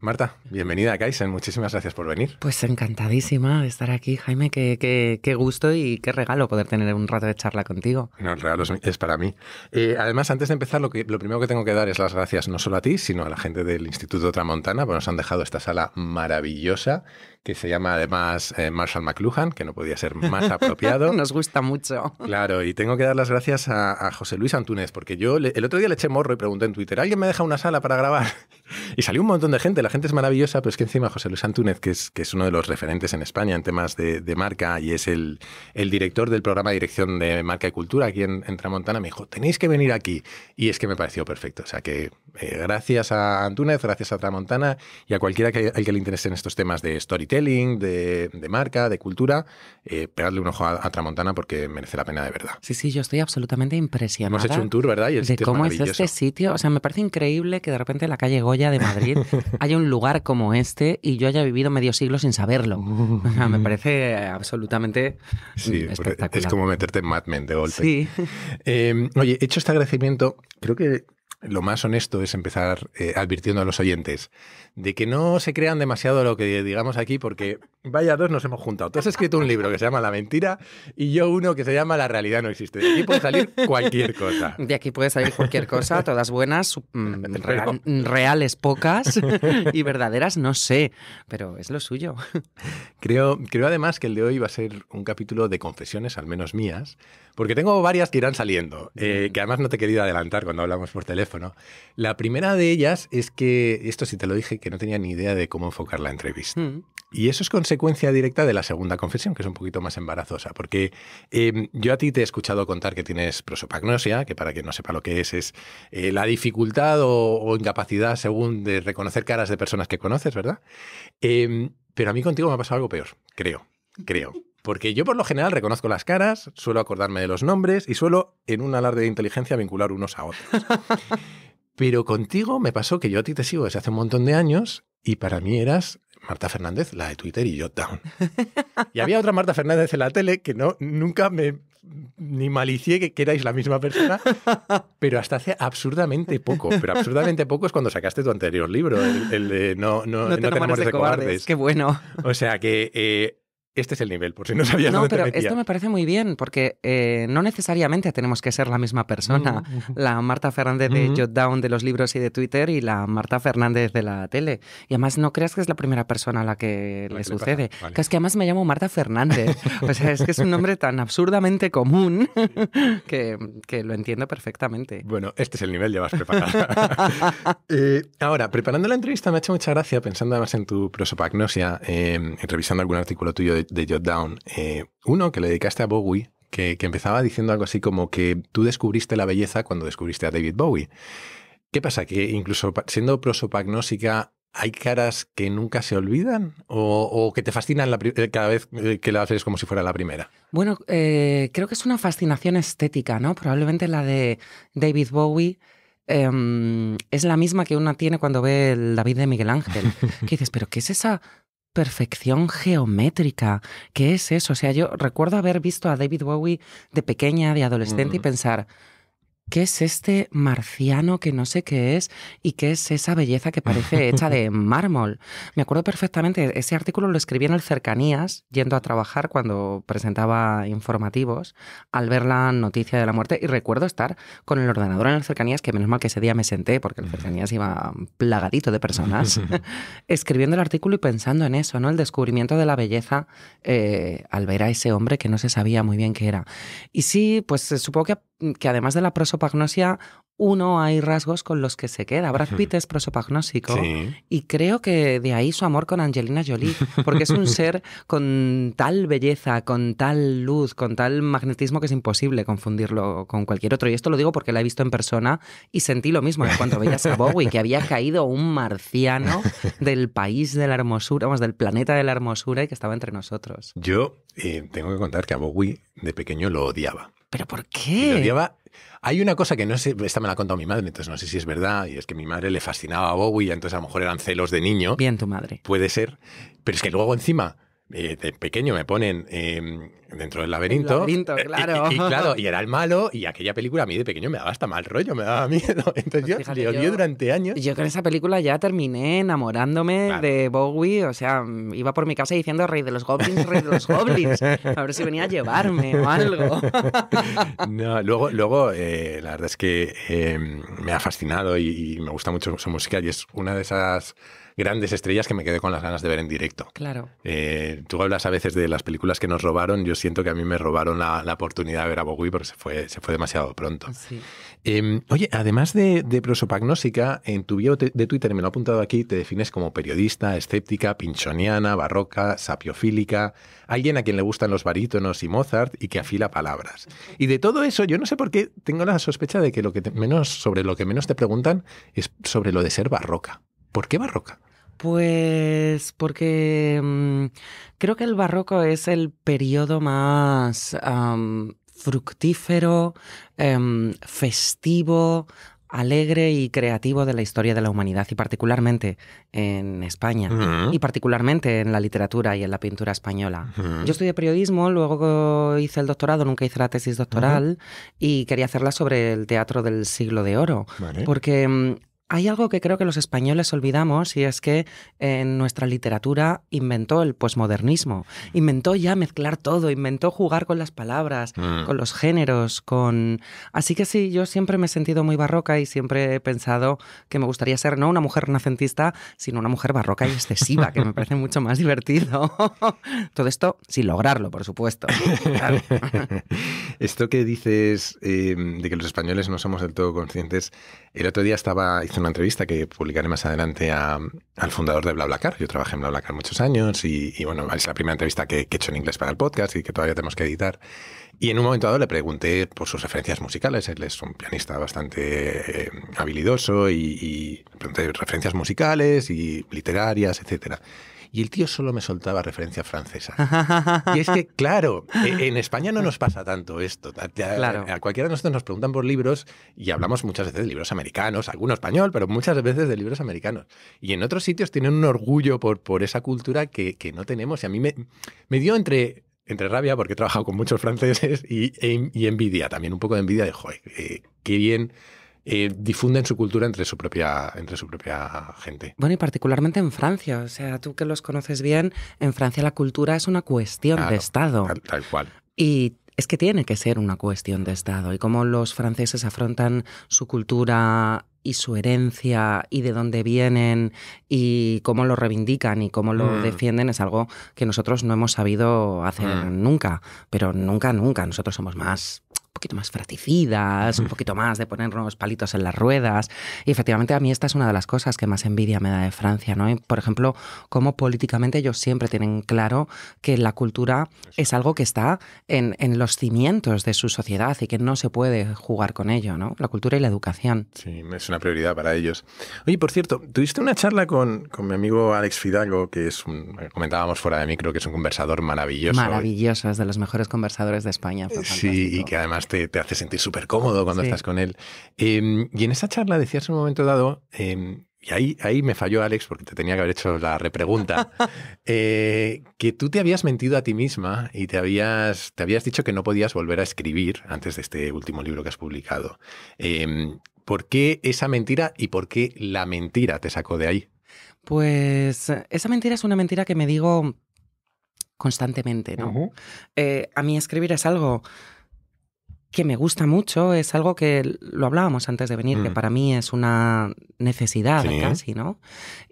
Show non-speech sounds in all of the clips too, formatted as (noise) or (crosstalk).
Marta, bienvenida a Kaizen, muchísimas gracias por venir. Pues encantadísima de estar aquí, Jaime, qué, gusto y qué regalo poder tener un rato de charla contigo. No, el regalo es, para mí. Eh, además, antes de empezar, lo, lo primero que tengo que dar es las gracias no solo a ti, sino a la gente del Instituto Tramontana, porque nos han dejado esta sala maravillosa que se llama además eh, Marshall McLuhan, que no podía ser más (laughs) apropiado. Nos gusta mucho. Claro, y tengo que dar las gracias a, José Luis Antúnez, porque yo el otro día le eché morro y pregunté en Twitter, ¿alguien me deja una sala para grabar? (laughs) Y salió un montón de gente, la gente es maravillosa, pero es que encima José Luis Antúnez, que es, que es uno de los referentes en España en temas de, marca y es el, director del programa de dirección de marca y cultura aquí en Tramontana, me dijo, tenéis que venir aquí. Y es que me pareció perfecto, o sea que eh, gracias a Antúnez, gracias a Tramontana y a cualquiera que, al que le en estos temas de storytelling, de, marca, de cultura, eh, pegadle un ojo a, Tramontana porque merece la pena de verdad. Sí, sí, yo estoy absolutamente impresionada. Hemos hecho un tour, ¿verdad? de cómo es, este sitio. O sea, me parece increíble que de repente en la calle Goya de Madrid (laughs) haya un lugar como este y yo haya vivido medio siglo sin saberlo. Uh. me parece absolutamente sí, Es como meterte en Mad Men de golpe. Sí. Eh, oye, hecho este agradecimiento, creo que lo más honesto es empezar eh, advirtiendo a los oyentes de que no se crean demasiado lo que digamos aquí, porque vaya dos nos hemos juntado. Tú has escrito un libro que se llama La mentira y yo uno que se llama La realidad no existe. De aquí puede salir cualquier cosa. De aquí puede salir cualquier cosa, todas buenas, (laughs) mm, reales pocas (laughs) y verdaderas no sé, pero es lo suyo. Creo, creo además que el de hoy va a ser un capítulo de confesiones, al menos mías, porque tengo varias que irán saliendo, eh, que además no te he querido adelantar cuando hablamos por teléfono. La primera de ellas es que, esto sí te lo dije, que no tenía ni idea de cómo enfocar la entrevista. Mm. Y eso es consecuencia directa de la segunda confesión, que es un poquito más embarazosa, porque em, yo a ti te he escuchado contar que tienes prosopagnosia, que para quien no sepa lo que es, es eh, la dificultad o, incapacidad según de reconocer caras de personas que conoces, ¿verdad? Em, pero a mí contigo me ha pasado algo peor, creo, creo. Porque yo por lo general reconozco las caras, suelo acordarme de los nombres y suelo, en un alarde de inteligencia, vincular unos a otros. Pero contigo me pasó que yo a ti te sigo desde hace un montón de años y para mí eras Marta Fernández, la de Twitter y down. (laughs) y había otra Marta Fernández en la tele que no, nunca me ni malicié que, que erais la misma persona, (laughs) pero hasta hace absurdamente poco. Pero absurdamente poco es cuando sacaste tu anterior libro, el, de No, no, no, de, cobardes. Qué bueno. O sea que eh, este es el nivel, por si no sabías no, pero esto me parece muy bien, porque eh, no necesariamente tenemos que ser la misma persona. La Marta Fernández de Jotdown de los libros y de Twitter y la Marta Fernández de la tele. Y además no creas que es la primera persona a la que le sucede. es que además me llamo Marta Fernández. (laughs) o sea, es que es un nombre tan absurdamente común (laughs) que, lo entiendo perfectamente. Bueno, este es el nivel, ya vas preparada. (laughs) Eh, ahora, preparando la entrevista me ha hecho mucha gracia, pensando además en tu prosopagnosia, eh, revisando algún artículo tuyo de de Jot Down. Eh, uno que le dedicaste a Bowie, que, empezaba diciendo algo así como que tú descubriste la belleza cuando descubriste a David Bowie. ¿Qué pasa? ¿Que incluso siendo prosopagnósica hay caras que nunca se olvidan o, que te fascinan eh, cada vez eh, que la haces como si fuera la primera? Bueno, creo que es una fascinación estética, ¿no? Probablemente la de David Bowie. Em, es la misma que una tiene cuando ve el David de Miguel Ángel. (laughs) Que dices, pero ¿qué es esa perfección geométrica. ¿Qué es eso? O sea, yo recuerdo haber visto a David Bowie de pequeña, de adolescente, y pensar, ¿Qué es este marciano que no sé qué es y qué es esa belleza que parece hecha de (laughs) mármol? Me acuerdo perfectamente, ese artículo lo escribí en el Cercanías, yendo a trabajar cuando presentaba informativos, al ver la noticia de la muerte y recuerdo estar con el ordenador en el Cercanías, que menos mal que ese día me senté porque el Cercanías iba plagadito de personas, (laughs) escribiendo el artículo y pensando en eso, ¿no? El descubrimiento de la belleza eh, al ver a ese hombre que no se sabía muy bien qué era. Y sí, pues eh, supongo que Mm, que además de la prosopagnosia, uno hay rasgos con los que se queda. Brad Pitt es prosopagnósico y creo que de ahí su amor con Angelina Jolie, porque es un (laughs) ser con tal belleza, con tal luz, con tal magnetismo que es imposible confundirlo con cualquier otro. Y esto lo digo porque la he visto en persona y sentí lo mismo en cuanto veías a Bowie, que había caído un marciano del país de la hermosura, vamos, del planeta de la hermosura y que estaba entre nosotros. Yo eh, tengo que contar que a Bowie de pequeño lo odiaba. ¿Pero por qué? Hay una cosa que no sé, esta me la ha contado mi madre, entonces no sé si es verdad, y es que mi madre le fascinaba a Bowie, entonces a lo mejor eran celos de niño. Bien, tu madre. Puede ser, pero es que luego encima de pequeño me ponen em, dentro del laberinto. laberinto eh, claro. Y, claro, y era el malo, y aquella película a mí de pequeño me daba hasta mal rollo, me daba (laughs) miedo. Entonces pues yo durante años. Yo con esa película ya terminé enamorándome de Bowie, o sea, mm, iba por mi casa diciendo Rey de los Goblins, Rey de los Goblins, (laughs) a ver si venía a llevarme o algo. (laughs) no, luego, luego eh, la verdad es que em, me ha fascinado y me gusta mucho su música y es una de esas grandes estrellas que me quedé con las ganas de ver en directo. Claro. Eh, tú hablas a veces de las películas que nos robaron. Yo siento que a mí me robaron la, oportunidad de ver a Bowie porque se fue, demasiado pronto. Ah, sí. Em, oye, además de, de, prosopagnósica, en tu bio de Twitter, me lo ha apuntado aquí, te defines como periodista, escéptica, pinchoniana, barroca, sapiofílica, alguien a quien le gustan los barítonos y Mozart y que afila palabras. Y de todo eso, yo no sé por qué tengo la sospecha de que, lo que menos, sobre lo que menos te preguntan es sobre lo de ser barroca. ¿Por qué barroca? Pues porque mm, creo que el barroco es el periodo más fructífero, em, festivo, alegre y creativo de la historia de la humanidad y particularmente en España y particularmente en la literatura y en la pintura española. Yo estudié periodismo, luego hice el doctorado, nunca hice la tesis doctoral y quería hacerla sobre el teatro del siglo de oro vale. porque mm, hay algo que creo que los españoles olvidamos y es que en eh, nuestra literatura inventó el posmodernismo, inventó ya mezclar todo, inventó jugar con las palabras, mm. con los géneros, con... Así que sí, yo siempre me he sentido muy barroca y siempre he pensado que me gustaría ser no una mujer nacentista, sino una mujer barroca y excesiva, que me parece mucho más divertido. (laughs) todo esto sin lograrlo, por supuesto. (laughs) esto que dices eh, de que los españoles no somos del todo conscientes, el otro día estaba una entrevista que publicaré más adelante al fundador de BlaBlaCar. Yo trabajé en BlaBlaCar muchos años y, bueno, es la primera entrevista que, que, he hecho en inglés para el podcast y que todavía tenemos que editar. Y en un momento dado le pregunté por pues, sus referencias musicales. Él es un pianista bastante eh, habilidoso y, y le pregunté referencias musicales y literarias, etcétera y el tío solo me soltaba referencia francesa. (laughs) y es que, claro, e-, en España no nos pasa tanto esto. A, cualquiera de nosotros nos preguntan por libros y hablamos muchas veces de libros americanos, algunos español, pero muchas veces de libros americanos. Y en otros sitios tienen un orgullo por, por esa cultura que, que no tenemos. Y a mí me, me dio entre entre rabia porque he trabajado con muchos franceses y, e, y, envidia, también un poco de envidia de, joder, eh, qué bien eh, difunden su cultura entre su, propia, entre su propia gente. Bueno, y particularmente en Francia, o sea, tú que los conoces bien, en Francia la cultura es una cuestión de Estado. Tal, cual. Y es que tiene que ser una cuestión de Estado y cómo los franceses afrontan su cultura y su herencia y de dónde vienen y cómo lo reivindican y cómo lo mm. defienden es algo que nosotros no hemos sabido hacer mm. nunca, pero nunca, nunca. Nosotros somos más poquito más fraticidas, un poquito más de ponernos palitos en las ruedas. Y efectivamente a mí esta es una de las cosas que más envidia me da de Francia, ¿no? por ejemplo, cómo políticamente ellos siempre tienen claro que la cultura es algo que está en, los cimientos de su sociedad y que no se puede jugar con ello, ¿no? La cultura y la educación. Sí, es una prioridad para ellos. Oye, por cierto, tuviste una charla con, mi amigo Alex Fidalgo, que es comentábamos fuera de micro, que es un conversador maravilloso. Maravilloso, es de los mejores conversadores de España. Eh, sí, y que además te, hace sentir súper cómodo cuando estás con él. Em, y en esa charla decías un momento dado, em, y ahí, ahí me falló Alex porque te tenía que haber hecho la repregunta, (laughs) eh, que tú te habías mentido a ti misma y te habías, te habías dicho que no podías volver a escribir antes de este último libro que has publicado. Em, ¿Por qué esa mentira y por qué la mentira te sacó de ahí? Pues esa mentira es una mentira que me digo constantemente, ¿no? Eh, a mí escribir es algo que me gusta mucho, es algo que lo hablábamos antes de venir, que mm. para mí es una necesidad casi, ¿no?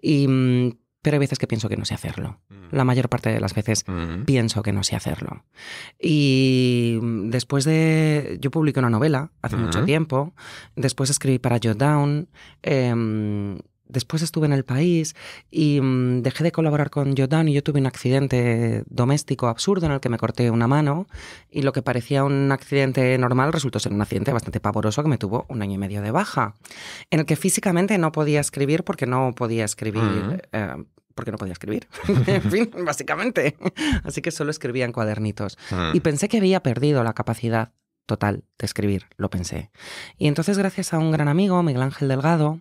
Mm, pero hay veces que pienso que no sé hacerlo. Mm. La mayor parte de las veces pienso que no sé hacerlo. Y después de... Yo publiqué una novela hace mucho tiempo, después escribí para Jot Down. Eh, después estuve en el país y mm, dejé de colaborar con Jordan y yo tuve un accidente doméstico absurdo en el que me corté una mano y lo que parecía un accidente normal resultó ser un accidente bastante pavoroso que me tuvo un año y medio de baja, en el que físicamente no podía escribir porque no podía escribir. Eh, porque no podía escribir. (laughs) en fin, básicamente. Así que solo escribía en cuadernitos. Ah. Y pensé que había perdido la capacidad total de escribir, lo pensé. Y entonces gracias a un gran amigo, Miguel Ángel Delgado,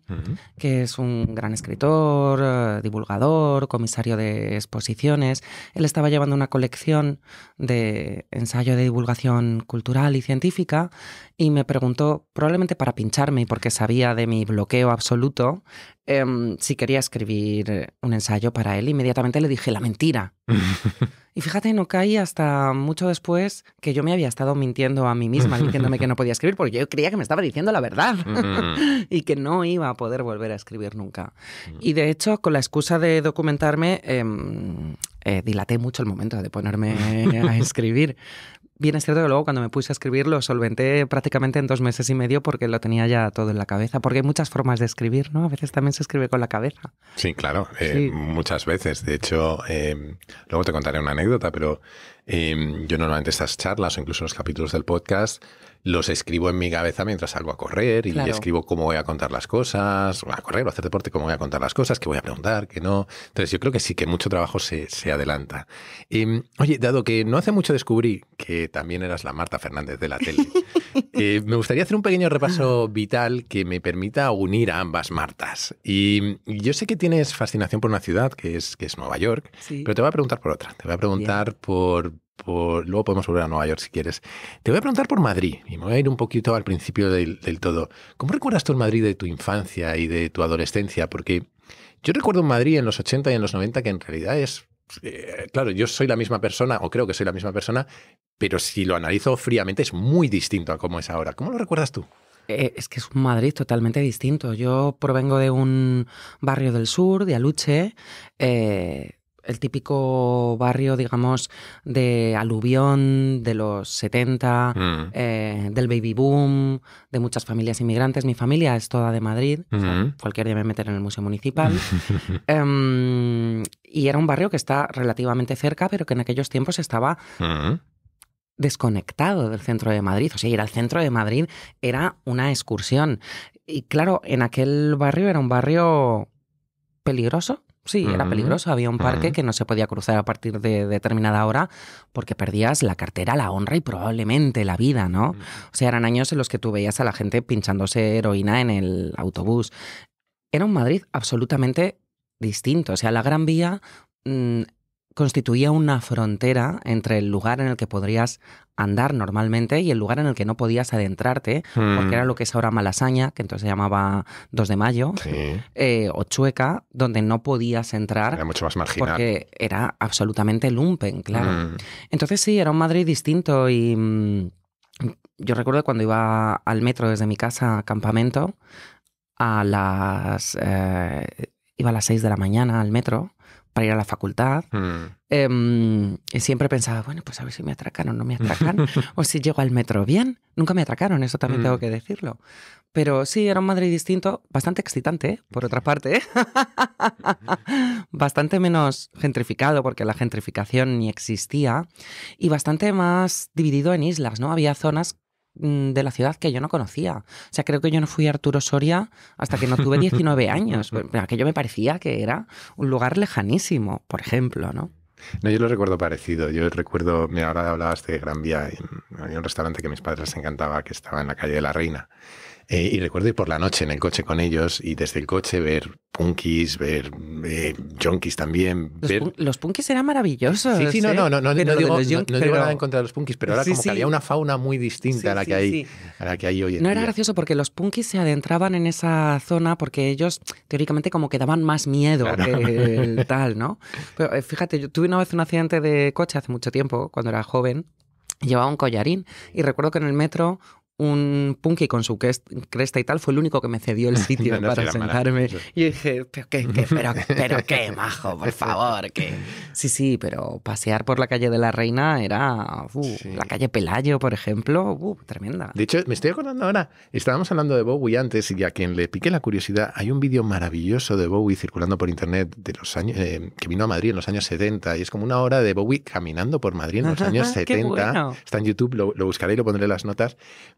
que es un gran escritor, eh, divulgador, comisario de exposiciones, él estaba llevando una colección de ensayo de divulgación cultural y científica y me preguntó, probablemente para pincharme y porque sabía de mi bloqueo absoluto, em, si quería escribir un ensayo para él. Inmediatamente le dije la mentira. (laughs) y fíjate, no caí hasta mucho después que yo me había estado mintiendo a mí misma, diciéndome que no podía escribir, porque yo creía que me estaba diciendo la verdad (laughs) y que no iba a poder volver a escribir nunca. Y de hecho, con la excusa de documentarme, em, eh, dilaté mucho el momento de ponerme a (laughs) escribir. Bien, es cierto que luego cuando me puse a escribir lo solventé prácticamente en dos meses y medio porque lo tenía ya todo en la cabeza, porque hay muchas formas de escribir, ¿no? A veces también se escribe con la cabeza. Sí, claro, eh, muchas veces. De hecho, eh, luego te contaré una anécdota, pero Em, yo normalmente estas charlas o incluso los capítulos del podcast los escribo en mi cabeza mientras salgo a correr y escribo cómo voy a contar las cosas, voy a correr o a hacer deporte, cómo voy a contar las cosas, qué voy a preguntar, qué no. Entonces yo creo que sí que mucho trabajo se, adelanta. Em, oye, dado que no hace mucho descubrí que también eras la Marta Fernández de la tele. (laughs) Eh, me gustaría hacer un pequeño repaso vital que me permita unir a ambas Martas. Y yo sé que tienes fascinación por una ciudad, que es, que es Nueva York, pero te voy a preguntar por otra. Te voy a preguntar por, por, luego podemos volver a Nueva York si quieres. Te voy a preguntar por Madrid y me voy a ir un poquito al principio del, todo. ¿Cómo recuerdas tú el Madrid de tu infancia y de tu adolescencia? Porque yo recuerdo Madrid en los 80 y en los 90 que en realidad es pues, eh, claro, yo soy la misma persona, o creo que soy la misma persona, pero si lo analizo fríamente es muy distinto a cómo es ahora. ¿Cómo lo recuerdas tú? Eh, es que es un Madrid totalmente distinto. Yo provengo de un barrio del sur, de Aluche, eh, el típico barrio, digamos, de aluvión de los 70, mm. del baby boom, de muchas familias inmigrantes. Mi familia es toda de Madrid, mm. cualquier día me meter en el Museo Municipal. (laughs) Em, y era un barrio que está relativamente cerca, pero que en aquellos tiempos estaba mm. desconectado del centro de Madrid. O sea, ir al centro de Madrid era una excursión. Y claro, en aquel barrio era un barrio peligroso, Sí, era mm. peligroso. Había un parque mm. que no se podía cruzar a partir de determinada hora porque perdías la cartera, la honra y probablemente la vida, ¿no? O sea, eran años en los que tú veías a la gente pinchándose heroína en el autobús. Era un Madrid absolutamente distinto. O sea, la Gran Vía mm, constituía una frontera entre el lugar en el que podrías andar normalmente y el lugar en el que no podías adentrarte, porque era hmm. lo que es ahora Malasaña, que entonces se llamaba 2 de Mayo, eh, o Chueca, donde no podías entrar. Era mucho más marginal. Porque era absolutamente lumpen, claro. Hmm. Entonces sí, era un Madrid distinto y mm, yo recuerdo cuando iba al metro desde mi casa a campamento, a las... Eh, iba a las 6 de la mañana al metro para ir a la facultad. Mm. Em, y siempre pensaba, bueno, pues a ver si me atracan o no me (laughs) atracan, o si llego al metro bien. Nunca me atracaron, eso también tengo mm. que decirlo. Pero sí, era un Madrid distinto, bastante excitante, ¿eh? por otra parte. (laughs) bastante menos gentrificado, porque la gentrificación ni existía, y bastante más dividido en islas, ¿no? Había zonas Mm, de la ciudad que yo no conocía. O sea, creo que yo no fui a Arturo Soria hasta que no tuve 19 (laughs) años. Aquello me parecía que era un lugar lejanísimo, por ejemplo, ¿no? yo lo recuerdo parecido. Yo recuerdo, mira, ahora hablabas de Gran Vía, había un restaurante que a mis padres les encantaba que estaba en la calle de la Reina. Eh, y recuerdo ir por la noche en el coche con ellos y desde el coche ver punkis, ver eh, junkies también. Los, ver... los, punkis eran maravillosos. Sí, sí, no, ¿eh? no, no, digo, nada en contra de los punkis, pero ahora como que había una fauna muy distinta a, la que hay, que hay hoy en No era gracioso porque los punkis se adentraban en esa zona porque ellos teóricamente como que daban más miedo que el (laughs) tal, ¿no? Pero eh, fíjate, yo tuve una vez un accidente de coche hace mucho tiempo, cuando era joven, llevaba un collarín. Y recuerdo que en el metro un punky con su cresta y tal fue el único que me cedió el (laughs) sitio para sentarme. Y dije, pero qué, pero, qué, majo, por (laughs) favor. Que... Sí, sí, pero pasear por la calle de la Reina era... La calle Pelayo, por ejemplo, tremenda. De hecho, me estoy acordando ahora, estábamos hablando de Bowie antes y a quien le piqué la curiosidad, hay un vídeo maravilloso de Bowie circulando por internet de los años eh, que vino a Madrid en los años 70 y es como una hora de Bowie caminando por Madrid en los (laughs) años 70. Está en YouTube, lo, lo buscaré y lo pondré en las notas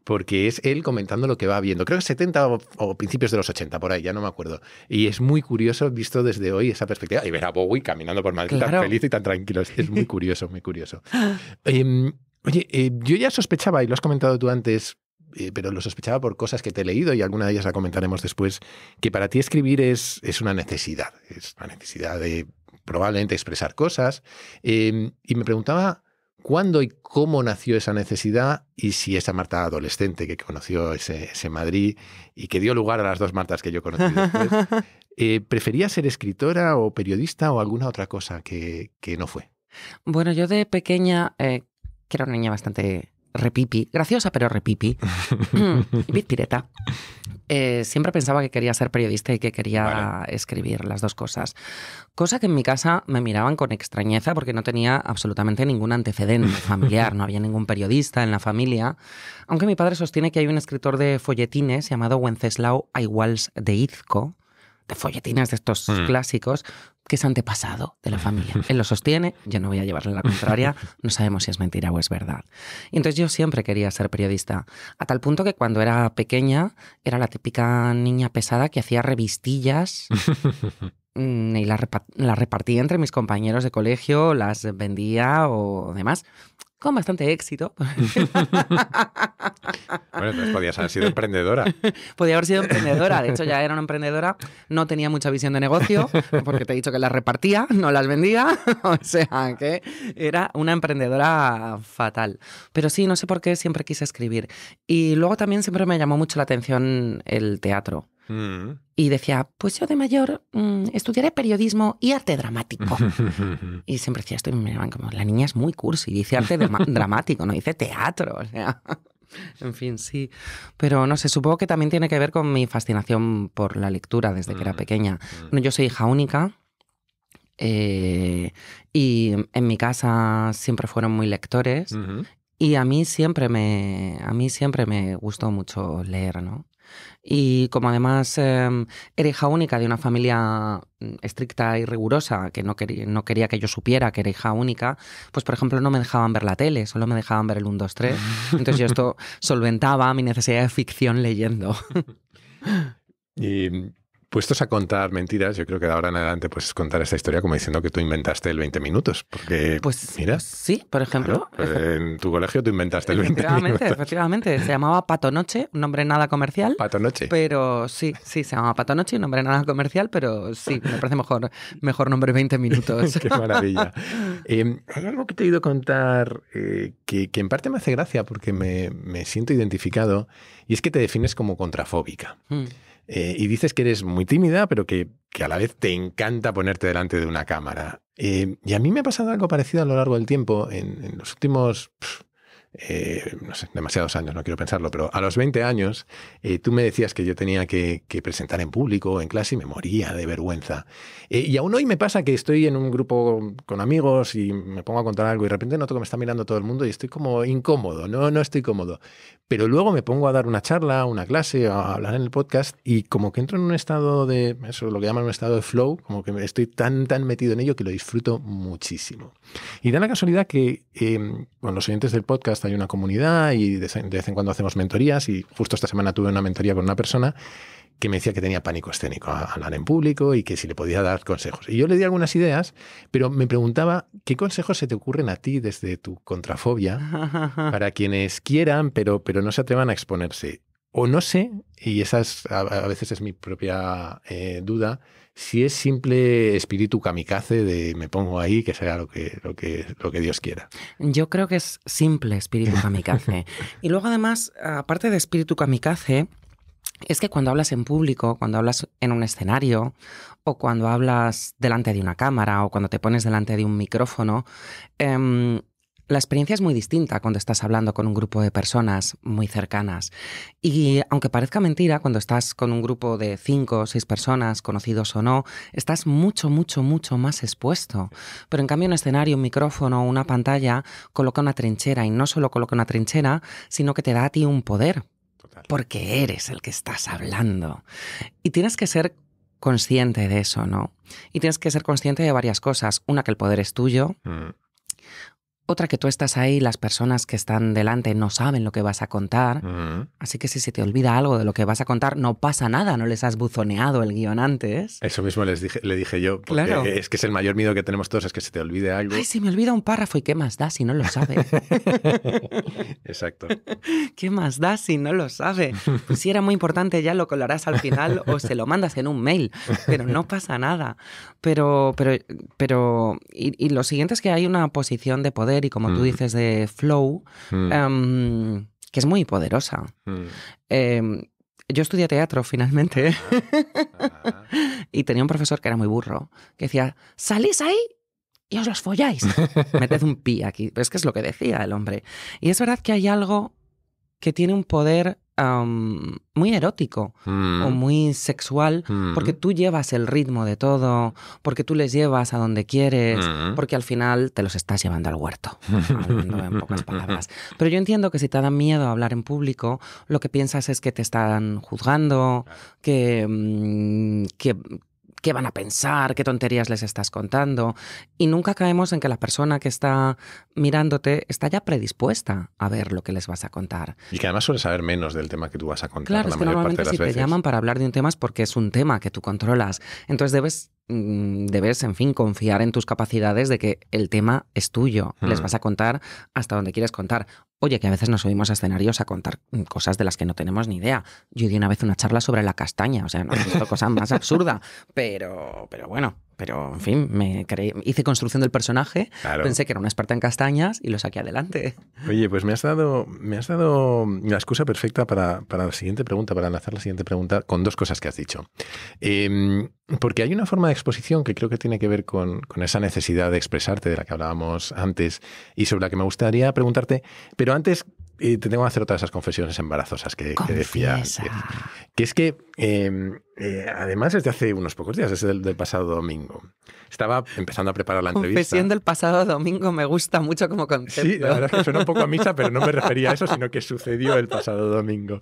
porque es él comentando lo que va viendo. Creo que 70 o, principios de los 80, por ahí, ya no me acuerdo. Y es muy curioso, visto desde hoy, esa perspectiva. Y ver a Bowie caminando por Madrid tan feliz y tan tranquilo. Es muy (laughs) curioso, muy curioso. Em, oye, eh, yo ya sospechaba, y lo has comentado tú antes, eh, pero lo sospechaba por cosas que te he leído y alguna de ellas la comentaremos después, que para ti escribir es, es una necesidad, es una necesidad de probablemente expresar cosas. Em, y me preguntaba cuándo y cómo nació esa necesidad y si esa Marta adolescente que conoció ese, Madrid y que dio lugar a las dos Martas que yo conocí después, (laughs) eh, prefería ser escritora o periodista o alguna otra cosa que, no fue. Bueno, yo de pequeña, eh, que era una niña bastante repipi, graciosa pero repipi, y (laughs) mm, eh, siempre pensaba que quería ser periodista y que quería escribir las dos cosas. Cosa que en mi casa me miraban con extrañeza porque no tenía absolutamente ningún antecedente (laughs) familiar, no había ningún periodista en la familia, aunque mi padre sostiene que hay un escritor de folletines llamado Wenceslao Iguals de Izco, de folletines de estos mm. clásicos, que es antepasado de la familia. (laughs) Él lo sostiene, yo no voy a llevarle la contraria, no sabemos si es mentira o es verdad. entonces yo siempre quería ser periodista, a tal punto que cuando era pequeña era la típica niña pesada que hacía revistillas (laughs) mm, y las repartía entre mis compañeros de colegio, las vendía o demás con bastante éxito. (laughs) bueno, entonces podías haber sido emprendedora. Podía haber sido emprendedora. De hecho, ya era una emprendedora. No tenía mucha visión de negocio, porque te he dicho que las repartía, no las vendía. (laughs) o sea, que era una emprendedora fatal. Pero sí, no sé por qué siempre quise escribir. Y luego también siempre me llamó mucho la atención el teatro. Mm. Y decía, pues yo de mayor mm, estudiaré periodismo y arte dramático. (laughs) y siempre decía esto y me llamaban como, la niña es muy cursi, dice arte (laughs) dramático, no dice teatro. O sea, (laughs) en fin, sí. Pero no sé, supongo que también tiene que ver con mi fascinación por la lectura desde que era mm, pequeña. yo soy hija única. Eh, y en mi casa siempre fueron muy lectores y a mí siempre me a mí siempre me gustó mucho leer, ¿no? Y como además em, era hija única de una familia mm, estricta y rigurosa, que no, no, quería que yo supiera que era hija única, pues por ejemplo no me dejaban ver la tele, solo me dejaban ver el 1, 2, 3. Entonces yo esto solventaba mi necesidad de ficción leyendo. Y puestos a contar mentiras, yo creo que de ahora en adelante puedes contar esta historia como diciendo que tú inventaste el 20 minutos. Porque, pues, mira. Sí, por ejemplo. Pues, en tu colegio tú inventaste el 20 minutos. Efectivamente, se llamaba Pato Noche, un nombre nada comercial. Pato Noche. Pero sí, sí, se llamaba Pato Noche, un nombre nada comercial, pero sí, me parece mejor, mejor nombre 20 minutos. (laughs) Qué maravilla. (laughs) Em, hay algo que te he ido a contar eh, que, en parte me hace gracia porque me, me, siento identificado y es que te defines como contrafóbica. Mm. Eh, y dices que eres muy tímida, pero que, a la vez te encanta ponerte delante de una cámara. Eh, y a mí me ha pasado algo parecido a lo largo del tiempo. En, los últimos eh, no sé, demasiados años, no quiero pensarlo, pero a los 20 años eh, tú me decías que yo tenía que, presentar en público, en clase, y me moría de vergüenza. Eh, y aún hoy me pasa que estoy en un grupo con amigos y me pongo a contar algo y de repente noto que me está mirando todo el mundo y estoy como incómodo, no, no estoy cómodo. Pero luego me pongo a dar una charla, una clase, a hablar en el podcast y como que entro en un estado de, eso lo que llaman un estado de flow, como que estoy tan, tan metido en ello que lo disfruto muchísimo. Y da la casualidad que con los oyentes del podcast, hay una comunidad y de vez en cuando hacemos mentorías y justo esta semana tuve una mentoría con una persona que me decía que tenía pánico escénico a hablar en público y que si le podía dar consejos. Y yo le di algunas ideas, pero me preguntaba qué consejos se te ocurren a ti desde tu contrafobia (laughs) para quienes quieran, pero, pero no se atrevan a exponerse. O no sé, y esa a, veces es mi propia eh, duda, si es simple espíritu kamikaze de me pongo ahí, que sea lo que, lo que, lo que Dios quiera. Yo creo que es simple espíritu (laughs) kamikaze. y luego además, aparte de espíritu kamikaze, es que cuando hablas en público, cuando hablas en un escenario o cuando hablas delante de una cámara o cuando te pones delante de un micrófono, eh, la experiencia es muy distinta cuando estás hablando con un grupo de personas muy cercanas. Y aunque parezca mentira, cuando estás con un grupo de cinco o seis personas, conocidos o no, estás mucho, mucho, mucho más expuesto. Pero en cambio, un escenario, un micrófono, una pantalla, coloca una trinchera. Y no solo coloca una trinchera, sino que te da a ti un poder. Porque eres el que estás hablando. Y tienes que ser consciente de eso, ¿no? Y tienes que ser consciente de varias cosas. Una, que el poder es tuyo. Mm. Otra que tú estás ahí, las personas que están delante no saben lo que vas a contar, así que si se te olvida algo de lo que vas a contar, no pasa nada, no les has buzoneado el guión antes. Eso mismo les dije, le dije yo, porque claro. es que es el mayor miedo que tenemos todos, es que se te olvide algo. Ay, si me olvida un párrafo y qué más da si no lo sabe. (laughs) Exacto. ¿Qué más da si no lo sabe? si pues era muy importante ya lo colarás al final o se lo mandas en un mail, pero no pasa nada. Pero, pero, pero, y lo siguiente es que hay una posición de poder y como tú mm. dices de flow, mm. em, que es muy poderosa. Mm. Em, yo estudié teatro finalmente ah. y tenía un profesor que era muy burro, que decía, salís ahí y os los folláis. Meted un pi aquí. Pero es que es lo que decía el hombre. Y es verdad que hay algo que tiene un poder muy erótico mm. o muy sexual, mm. porque tú llevas el ritmo de todo, porque tú les llevas a donde quieres, mm. porque al final te los estás llevando al huerto, (laughs) en pocas palabras. Pero yo entiendo que si te da miedo hablar en público, lo que piensas es que te están juzgando, que, que, qué van a pensar, qué tonterías les estás contando. Y nunca caemos en que la persona que está mirándote está ya predispuesta a ver lo que les vas a contar. Y que además suele saber menos del tema que tú vas a contar. Claro, la mayor normalmente parte de las si veces. te llaman para hablar de un tema es porque es un tema que tú controlas. Entonces debes Mm, debes, en fin, confiar en tus capacidades de que el tema es tuyo. Les hmm. vas a contar hasta donde quieres contar. Oye, que a veces nos subimos a escenarios a contar mm, cosas de las que no tenemos ni idea. Yo di una vez una charla sobre la castaña, o sea, no cosa más absurda, (laughs) pero, pero bueno, pero en fin, me hice construcción del personaje, pensé que era una esparta en castañas y lo saqué adelante. Oye, pues me has dado, me la excusa perfecta para, para la siguiente pregunta, para lanzar la siguiente pregunta con dos cosas que has dicho. Em, porque hay una forma de exposición que creo que tiene que ver con, con, esa necesidad de expresarte de la que hablábamos antes y sobre la que me gustaría preguntarte, pero antes y eh, te tengo que hacer de esas confesiones embarazosas que, que decía. Que es que, em, eh, además, desde hace unos pocos días, desde el del pasado domingo, estaba empezando a preparar la entrevista. Confesión del pasado domingo me gusta mucho como concepto. Sí, la verdad es que suena un poco a misa, pero no me refería a eso, sino que sucedió el pasado domingo.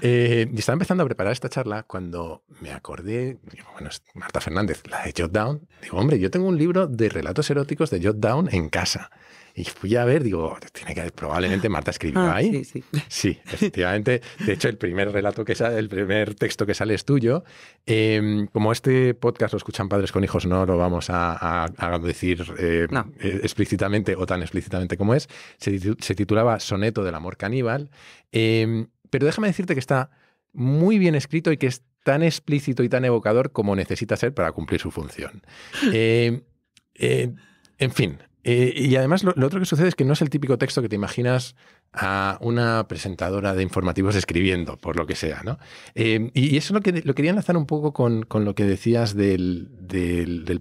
Eh, y estaba empezando a preparar esta charla cuando me acordé, bueno, Marta Fernández, la de Jot Down. Digo, hombre, yo tengo un libro de relatos eróticos de Jot Down en casa. Y fui pues a ver, digo, tiene que probablemente Marta escribió ah, ahí. Sí, sí. (laughs) sí, efectivamente. De hecho, el primer relato que sale, el primer texto que sale es tuyo. Em, como este podcast lo escuchan padres con hijos, no lo vamos a, decir eh, eh, explícitamente o tan explícitamente como es. Se, titulaba Soneto del amor caníbal. Em, pero déjame decirte que está muy bien escrito y que es tan explícito y tan evocador como necesita ser para cumplir su función. (laughs) Em, eh, en fin, eh, y además lo, otro que sucede es que no es el típico texto que te imaginas a una presentadora de informativos escribiendo, por lo que sea, ¿no? Em, y eso lo, que, lo quería enlazar un poco con, lo que decías del,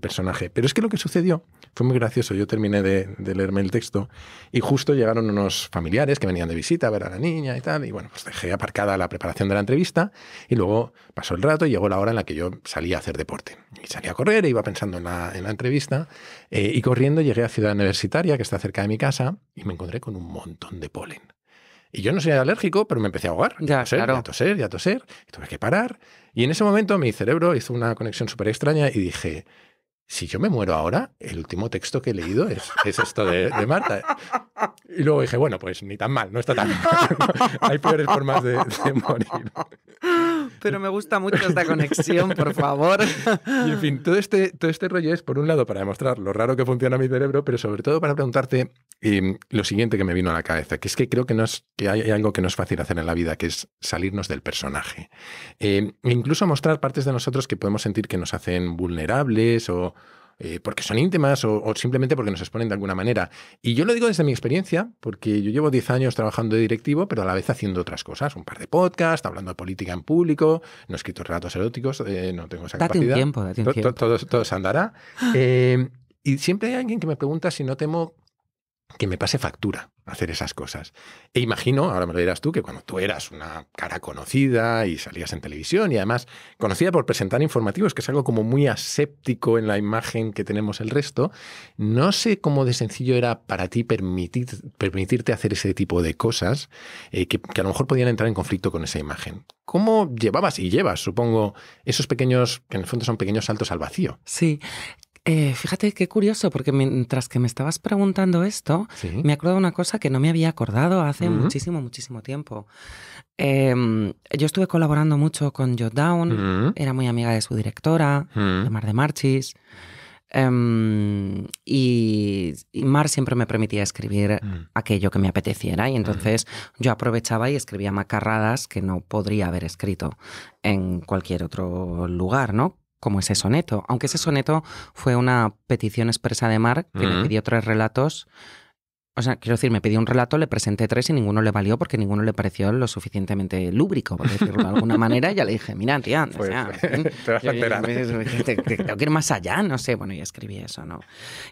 personaje. Pero es que lo que sucedió fue muy gracioso. Yo terminé de, leerme el texto y justo llegaron unos familiares que venían de visita a ver a la niña y tal. Y bueno, pues dejé aparcada la preparación de la entrevista y luego pasó el rato y llegó la hora en la que yo salía a hacer deporte. Y salí a correr e iba pensando en la, entrevista. Eh, y corriendo llegué a Ciudad Universitaria, que está cerca de mi casa, y me encontré con un montón de poles. Y yo no soy alérgico, pero me empecé a ahogar. Ya, a toser, ya a toser, tuve que parar. Y en ese momento mi cerebro hizo una conexión súper extraña y dije, si yo me muero ahora, el último texto que he leído es, es esto de, Marta. Y luego dije, bueno, pues ni tan mal, no está tan mal. (laughs) Hay peores formas de, de morir pero me gusta mucho esta conexión, por favor. Y en fin, todo este, todo este rollo es, por un lado, para demostrar lo raro que funciona mi cerebro, pero sobre todo para preguntarte eh, lo siguiente que me vino a la cabeza, que es que creo que, hay, algo que no es fácil hacer en la vida, que es salirnos del personaje. Eh, incluso mostrar partes de nosotros que podemos sentir que nos hacen vulnerables o, eh, porque son íntimas o, simplemente porque nos exponen de alguna manera. Y yo lo digo desde mi experiencia, porque yo llevo 10 años trabajando de directivo, pero a la vez haciendo otras cosas, un par de podcasts, hablando de política en público, no he escrito relatos eróticos, eh, no tengo esa capacidad. date un tiempo. Todo, se andará. (laughs) Eh, y siempre hay alguien que me pregunta si no temo que me pase factura hacer esas cosas. E imagino, ahora me lo dirás tú, que cuando tú eras una cara conocida y salías en televisión y además conocida por presentar informativos, que es algo como muy aséptico en la imagen que tenemos el resto, no sé cómo de sencillo era para ti permitir, permitirte hacer ese tipo de cosas eh, que, que a lo mejor podían entrar en conflicto con esa imagen. ¿Cómo llevabas y llevas, supongo, esos pequeños, que en el fondo son pequeños saltos al vacío? Sí, eh, fíjate qué curioso, porque mientras que me estabas preguntando esto, me acuerdo de una cosa que no me había acordado hace muchísimo, muchísimo tiempo. Em, yo estuve colaborando mucho con Joe Down, era muy amiga de su directora, de Mar de Marchis. Em, y, Mar siempre me permitía escribir mm. aquello que me apeteciera y entonces yo aprovechaba y escribía macarradas que no podría haber escrito en cualquier otro lugar, ¿no? como ese soneto, aunque ese soneto fue una petición expresa de Mark que me pidió tres relatos. O sea, quiero decir, me pidió un relato, le presenté tres y ninguno le valió porque ninguno le pareció lo suficientemente lúbrico, por decirlo de alguna manera. Y ya le dije, mira, tía, pues, (laughs) te vas a tengo que ir más allá, no sé. Bueno, y escribí eso, ¿no?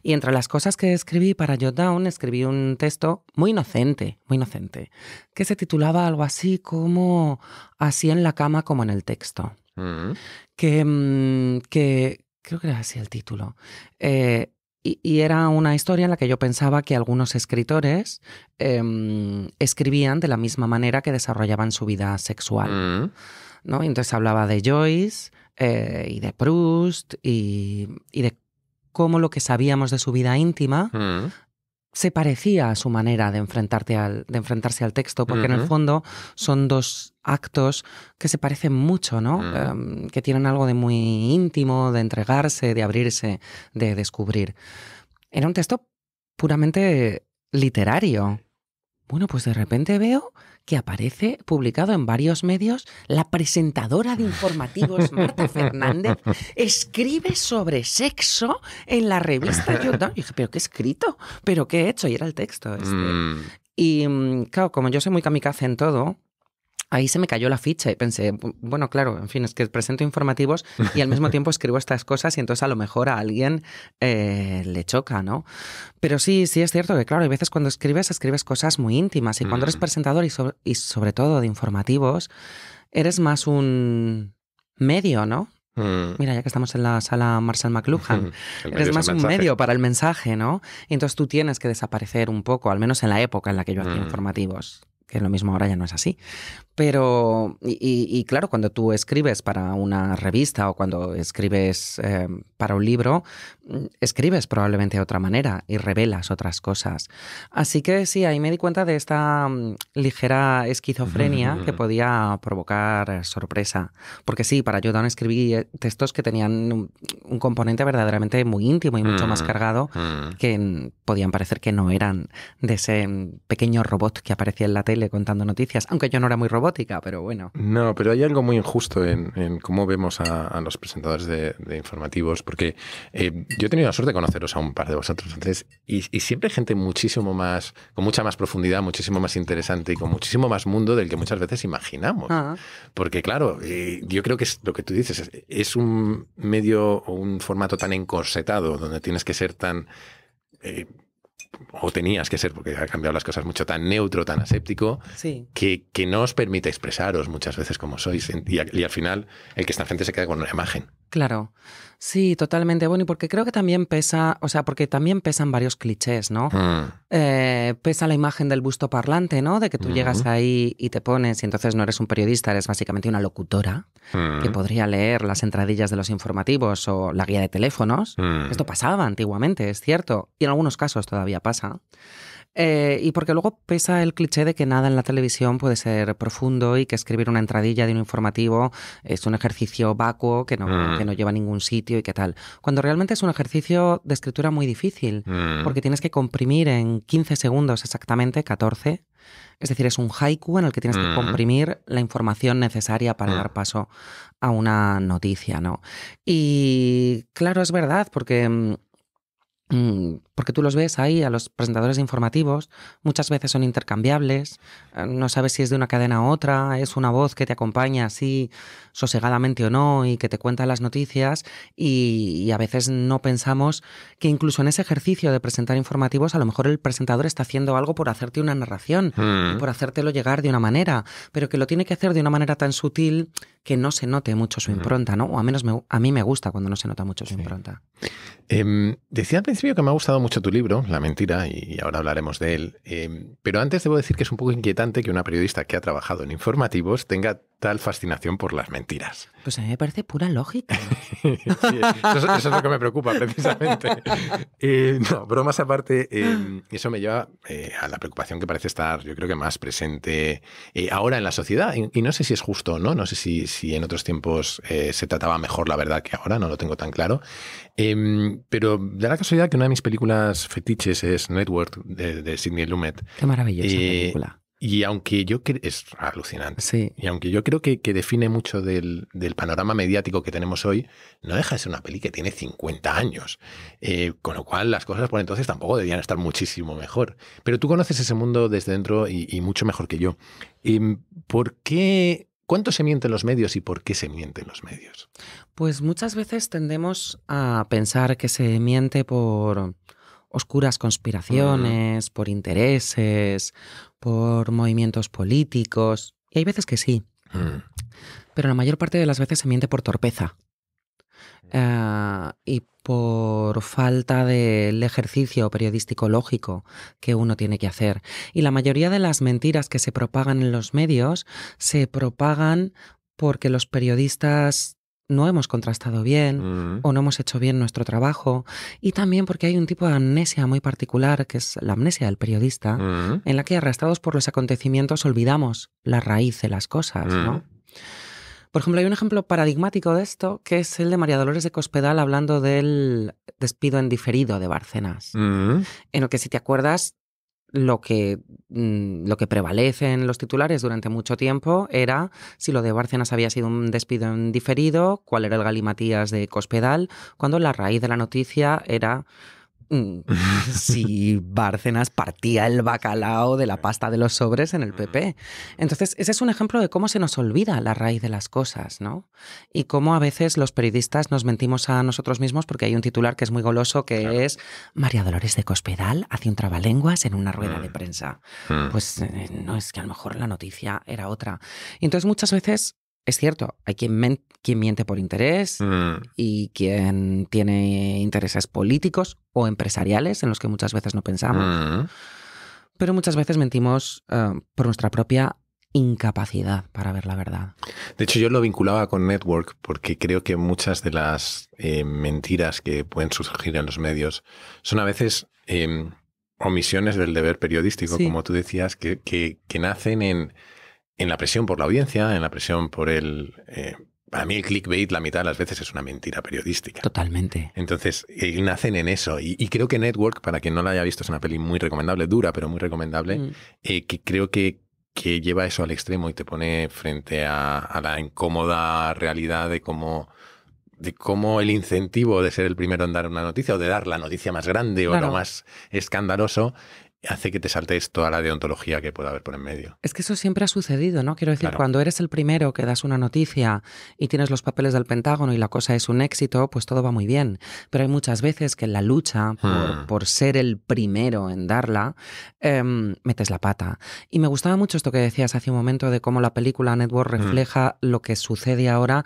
Y entre las cosas que escribí para Down, escribí un texto muy inocente, muy inocente, que se titulaba algo así como Así en la cama como en el texto. Mm. que, mm, que, creo que era así el título. Eh, y, era una historia en la que yo pensaba que algunos escritores em, escribían de la misma manera que desarrollaban su vida sexual. Mm. ¿no? entonces hablaba de Joyce eh, y de Proust y, y de cómo lo que sabíamos de su vida íntima se parecía a su manera de, enfrentarte enfrentarse al texto, porque en el fondo son dos actos que se parecen mucho, ¿no? Mm. Em, que tienen algo de muy íntimo, de entregarse, de abrirse, de descubrir. Era un texto puramente literario. Bueno, pues de repente veo que aparece publicado en varios medios la presentadora de informativos Marta (laughs) Fernández escribe sobre sexo en la revista (laughs) Yo dije, pero qué he escrito, pero qué he hecho y era el texto este. mm. Y mm, claro, como yo soy muy kamikaze en todo, ahí se me cayó la ficha y pensé, bueno, claro, en fin, es que presento informativos y al mismo tiempo escribo estas cosas y entonces a lo mejor a alguien eh, le choca, ¿no? Pero sí, sí es cierto que, claro, hay veces cuando escribes, escribes cosas muy íntimas y cuando eres mm. presentador y sobre, todo de informativos, eres más un medio, ¿no? Mm. Mira, ya que estamos en la sala Marshall McLuhan, (laughs) eres más un medio para el mensaje, ¿no? Y entonces tú tienes que desaparecer un poco, al menos en la época en la que yo hacía mm. informativos que lo mismo ahora ya no es así. Pero, y, claro, cuando tú escribes para una revista o cuando escribes eh, para un libro, mm, escribes probablemente de otra manera y revelas otras cosas. Así que sí, ahí me di cuenta de esta mm, ligera esquizofrenia que podía provocar eh, sorpresa. Porque sí, para yo escribí eh, textos que tenían un, componente verdaderamente muy íntimo y mucho más cargado que podían parecer que no eran de ese mm, pequeño robot que aparecía en la tele contando noticias, aunque yo no era muy robótica, pero bueno. No, pero hay algo muy injusto en, cómo vemos a, los presentadores de, informativos, porque eh, yo he tenido la suerte de conoceros a un par de vosotros y, siempre gente muchísimo más, con mucha más profundidad, muchísimo más interesante y con muchísimo más mundo del que muchas veces imaginamos. Ah. Porque claro, eh, yo creo que es lo que tú dices, es, un medio o un formato tan encorsetado, donde tienes que ser tan... Eh, o tenías que ser, porque ha cambiado las cosas mucho, tan neutro, tan aséptico, que, que, no os permite expresaros muchas veces como sois. Y, al final, el que está enfrente se queda con una imagen. Claro, sí, totalmente. Bueno, y porque creo que también pesa, o sea, porque también pesan varios clichés, ¿no? Mm. Eh, pesa la imagen del busto parlante, ¿no? De que tú llegas ahí y te pones y entonces no eres un periodista, eres básicamente una locutora que mm. podría leer las entradillas de los informativos o la guía de teléfonos. Mm. Esto pasaba antiguamente, es cierto, y en algunos casos todavía pasa. Eh, y porque luego pesa el cliché de que nada en la televisión puede ser profundo y que escribir una entradilla de un informativo es un ejercicio vacuo que no, mm. lleva a ningún sitio y qué tal. Cuando realmente es un ejercicio de escritura muy difícil, mm. porque tienes que comprimir en 15 segundos exactamente, 14. Es decir, es un haiku en el que tienes que mm. comprimir la información necesaria para dar paso a una noticia, ¿no? Y claro, es verdad, porque porque tú los ves ahí, a los presentadores informativos, muchas veces son intercambiables, eh, no sabes si es de una cadena a otra, es una voz que te acompaña así sosegadamente o no y que te cuenta las noticias y, a veces no pensamos que incluso en ese ejercicio de presentar informativos a lo mejor el presentador está haciendo algo por hacerte una narración, mm. por hacértelo llegar de una manera, pero que lo tiene que hacer de una manera tan sutil que no se note mucho su mm. impronta, ¿no? O a menos me, a mí me gusta cuando no se nota mucho su impronta. Em, decía al principio que me ha gustado mucho tu libro, La Mentira, y ahora hablaremos de él. Eh, pero antes debo decir que es un poco inquietante que una periodista que ha trabajado en informativos tenga fascinación por las mentiras. Pues a mí me parece pura lógica. (laughs) eso, es lo que me preocupa precisamente. Eh, no, bromas aparte, em, eso me lleva eh, a la preocupación que parece estar, yo creo que más presente eh, ahora en la sociedad. Y, no sé si es justo o no, no sé si, en otros tiempos eh, se trataba mejor la verdad que ahora, no lo tengo tan claro. Em, pero da la casualidad que una de mis películas fetiches es Network de, de Sidney Lumet. Qué maravillosa película. Y aunque yo creo, es alucinante. Y aunque yo creo que, define mucho del, panorama mediático que tenemos hoy, no deja de ser una peli que tiene 50 años. Eh, con lo cual las cosas por entonces tampoco debían estar muchísimo mejor. Pero tú conoces ese mundo desde dentro y, mucho mejor que yo. Em, ¿Por qué ¿Cuánto se mienten los medios y por qué se mienten los medios? Pues muchas veces tendemos a pensar que se miente por oscuras conspiraciones, por intereses, por movimientos políticos. Y hay veces que sí. Mm. Pero la mayor parte de las veces se miente por torpeza. Mm. Ah, y por falta del ejercicio periodístico lógico que uno tiene que hacer. Y la mayoría de las mentiras que se propagan en los medios se propagan porque los periodistas no hemos contrastado bien mm. o no hemos hecho bien nuestro trabajo y también porque hay un tipo de amnesia muy particular que es la amnesia del periodista mm. en la que arrastrados por los acontecimientos olvidamos la raíz de las cosas, ¿no? Mm. Por ejemplo, hay un ejemplo paradigmático de esto que es el de María Dolores de Cospedal hablando del despido en diferido de Barcenas, en el que si te acuerdas lo que, mm, lo que prevalece en los titulares durante mucho tiempo era si lo de Bárcenas había sido un despido en diferido, cuál era el galimatías de Cospedal, cuando la raíz de la noticia era Mm. si (laughs) Bárcenas partía el bacalao de la pasta de los sobres en el PP. Entonces, ese es un ejemplo de cómo se nos olvida la raíz de las cosas, ¿no? Y cómo a veces los periodistas nos mentimos a nosotros mismos porque hay un titular que es muy goloso que es María Dolores de Cospedal hace un trabalenguas en una rueda de mm. prensa. Mm. Pues eh, no es que a lo mejor la noticia era otra. Y entonces muchas veces es cierto, hay quien, miente por interés mm. y quien tiene intereses políticos o empresariales en los que muchas veces no pensamos. Mm. Pero muchas veces mentimos eh, por nuestra propia incapacidad para ver la verdad. De hecho, yo lo vinculaba con Network porque creo que muchas de las eh, mentiras que pueden surgir en los medios son a veces em, omisiones del deber periodístico, como tú decías, que nacen en en la presión por la audiencia, en la presión por el... Eh, para mí el clickbait la mitad de las veces es una mentira periodística. Totalmente. Entonces, eh, nacen en eso. Y, creo que Network, para quien no la haya visto, es una peli muy recomendable, dura, pero muy recomendable, mm. eh, que creo que, lleva eso al extremo y te pone frente a, la incómoda realidad de cómo de cómo el incentivo de ser el primero en dar una noticia o de dar la noticia más grande o lo más escandaloso hace que te saltes toda la deontología que pueda haber por en medio. Es que eso siempre ha sucedido, ¿no? Quiero decir, cuando eres el primero que das una noticia y tienes los papeles del Pentágono y la cosa es un éxito, pues todo va muy bien. Pero hay muchas veces que en la lucha por, hmm. ser el primero en darla, em, metes la pata. Y me gustaba mucho esto que decías hace un momento de cómo la película Network hmm. refleja lo que sucede ahora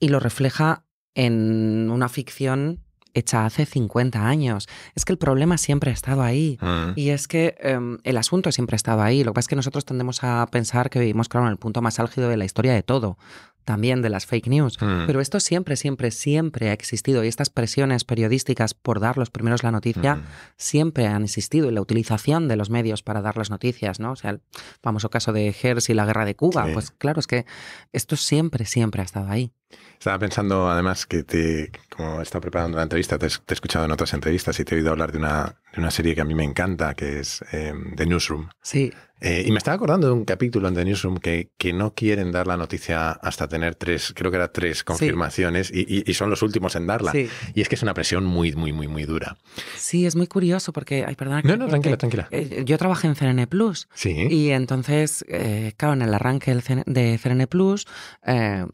y lo refleja en una ficción hecha hace 50 años. Es que el problema siempre ha estado ahí. Ah. Y es que em, el asunto siempre ha estado ahí. Lo que pasa es que nosotros tendemos a pensar que vivimos, claro, en el punto más álgido de la historia de todo también de las fake news. Ah. Pero esto siempre, siempre, siempre ha existido y estas presiones periodísticas por dar los primeros la noticia siempre han existido y la utilización de los medios para dar las noticias, ¿no? O sea, el famoso caso de Hers y la guerra de Cuba, pues claro, es que esto siempre, siempre ha estado ahí. Estaba pensando además que te, como he estado preparando la entrevista, te, he escuchado en otras entrevistas y te he oído hablar de una, de una serie que a mí me encanta, que es em, The Newsroom. Sí. Eh, y me estaba acordando de un capítulo en The Newsroom que, no quieren dar la noticia hasta tener tres, creo que era tres confirmaciones y, son los últimos en darla. Y es que es una presión muy, muy, muy, muy dura. Sí, es muy curioso porque, perdona. no, no, tranquila, tranquila. Eh, yo trabajé en CNN Plus. Sí. Y entonces, eh, claro, en el arranque de CNN Plus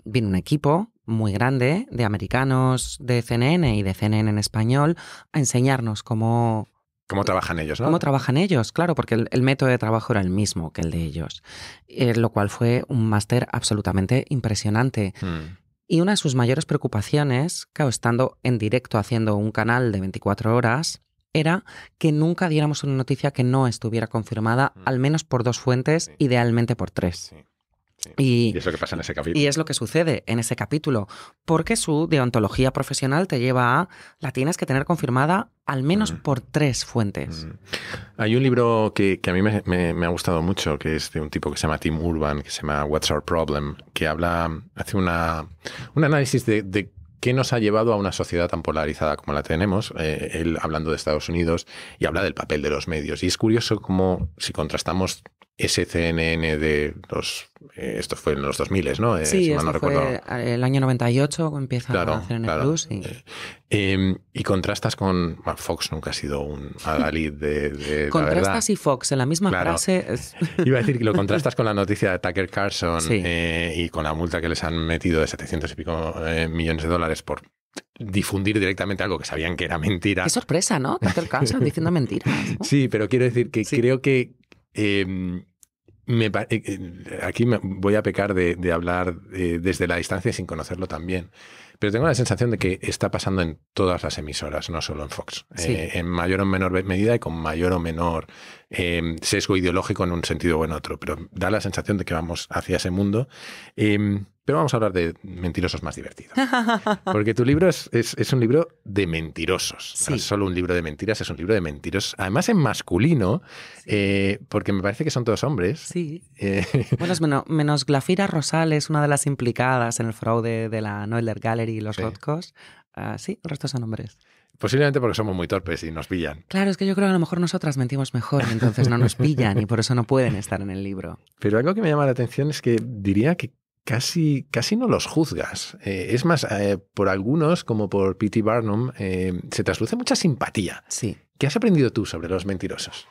vino un equipo muy grande de americanos de CNN y de CNN en español a enseñarnos cómo... ¿Cómo trabajan ellos? ¿no? ¿Cómo trabajan ellos? Claro, porque el, método de trabajo era el mismo que el de ellos, eh, lo cual fue un máster absolutamente impresionante. Mm. Y una de sus mayores preocupaciones, claro, estando en directo haciendo un canal de 24 horas, era que nunca diéramos una noticia que no estuviera confirmada, mm. al menos por dos fuentes, idealmente por tres. Y, es lo que pasa en ese capítulo. Y es lo que sucede en ese capítulo, porque su deontología profesional te lleva a, la tienes que tener confirmada al menos mm. por tres fuentes. Mm. Hay un libro que, a mí me, ha gustado mucho, que es de un tipo que se llama Tim Urban, que se llama What's Our Problem, que habla, hace una, un análisis de, ¿Qué nos ha llevado a una sociedad tan polarizada como la tenemos? Eh, él hablando de Estados Unidos y habla del papel de los medios. Y es curioso como si contrastamos SCNN de los... Eh, esto fue en los 2000, ¿no? Eh, sí, fue el año 98 empieza a hacer el eh, em, Y... contrastas con... Fox nunca ha sido un adalid de, Contrastas y Fox en la misma frase... (laughs) Iba a decir que lo contrastas con la noticia de Tucker Carlson y con la multa que les han metido de 700 y pico millones de dólares por difundir directamente algo que sabían que era mentira. Qué sorpresa, ¿no? Tucker Carlson diciendo mentiras. (laughs) Sí, pero quiero decir que creo que Em, eh, eh, aquí voy a pecar de, hablar eh, desde la distancia sin conocerlo también, pero tengo la sensación de que está pasando en todas las emisoras, no solo en Fox, en mayor o menor medida y con mayor o menor Em, sesgo ideológico en un sentido o en otro, pero da la sensación de que vamos hacia ese mundo. Em, pero vamos a hablar de mentirosos más divertidos. (laughs) Porque tu libro es, un libro de mentirosos. No es solo un libro de mentiras, es un libro de mentirosos. Además en masculino, eh, porque me parece que son todos hombres. Sí. Eh, (laughs) bueno, menos, Glafira Rosales, una de las implicadas en el fraude de la Noeller Gallery y los sí. Ah, sí, el resto son hombres. Posiblemente porque somos muy torpes y nos pillan. Claro, es que yo creo que a lo mejor nosotras mentimos mejor, entonces no nos pillan y por eso no pueden estar en el libro. Pero algo que me llama la atención es que diría que casi, casi no los juzgas. Eh, es más, eh, por algunos, como por P.T. Barnum, eh, se trasluce mucha simpatía. Sí. ¿Qué has aprendido tú sobre los mentirosos?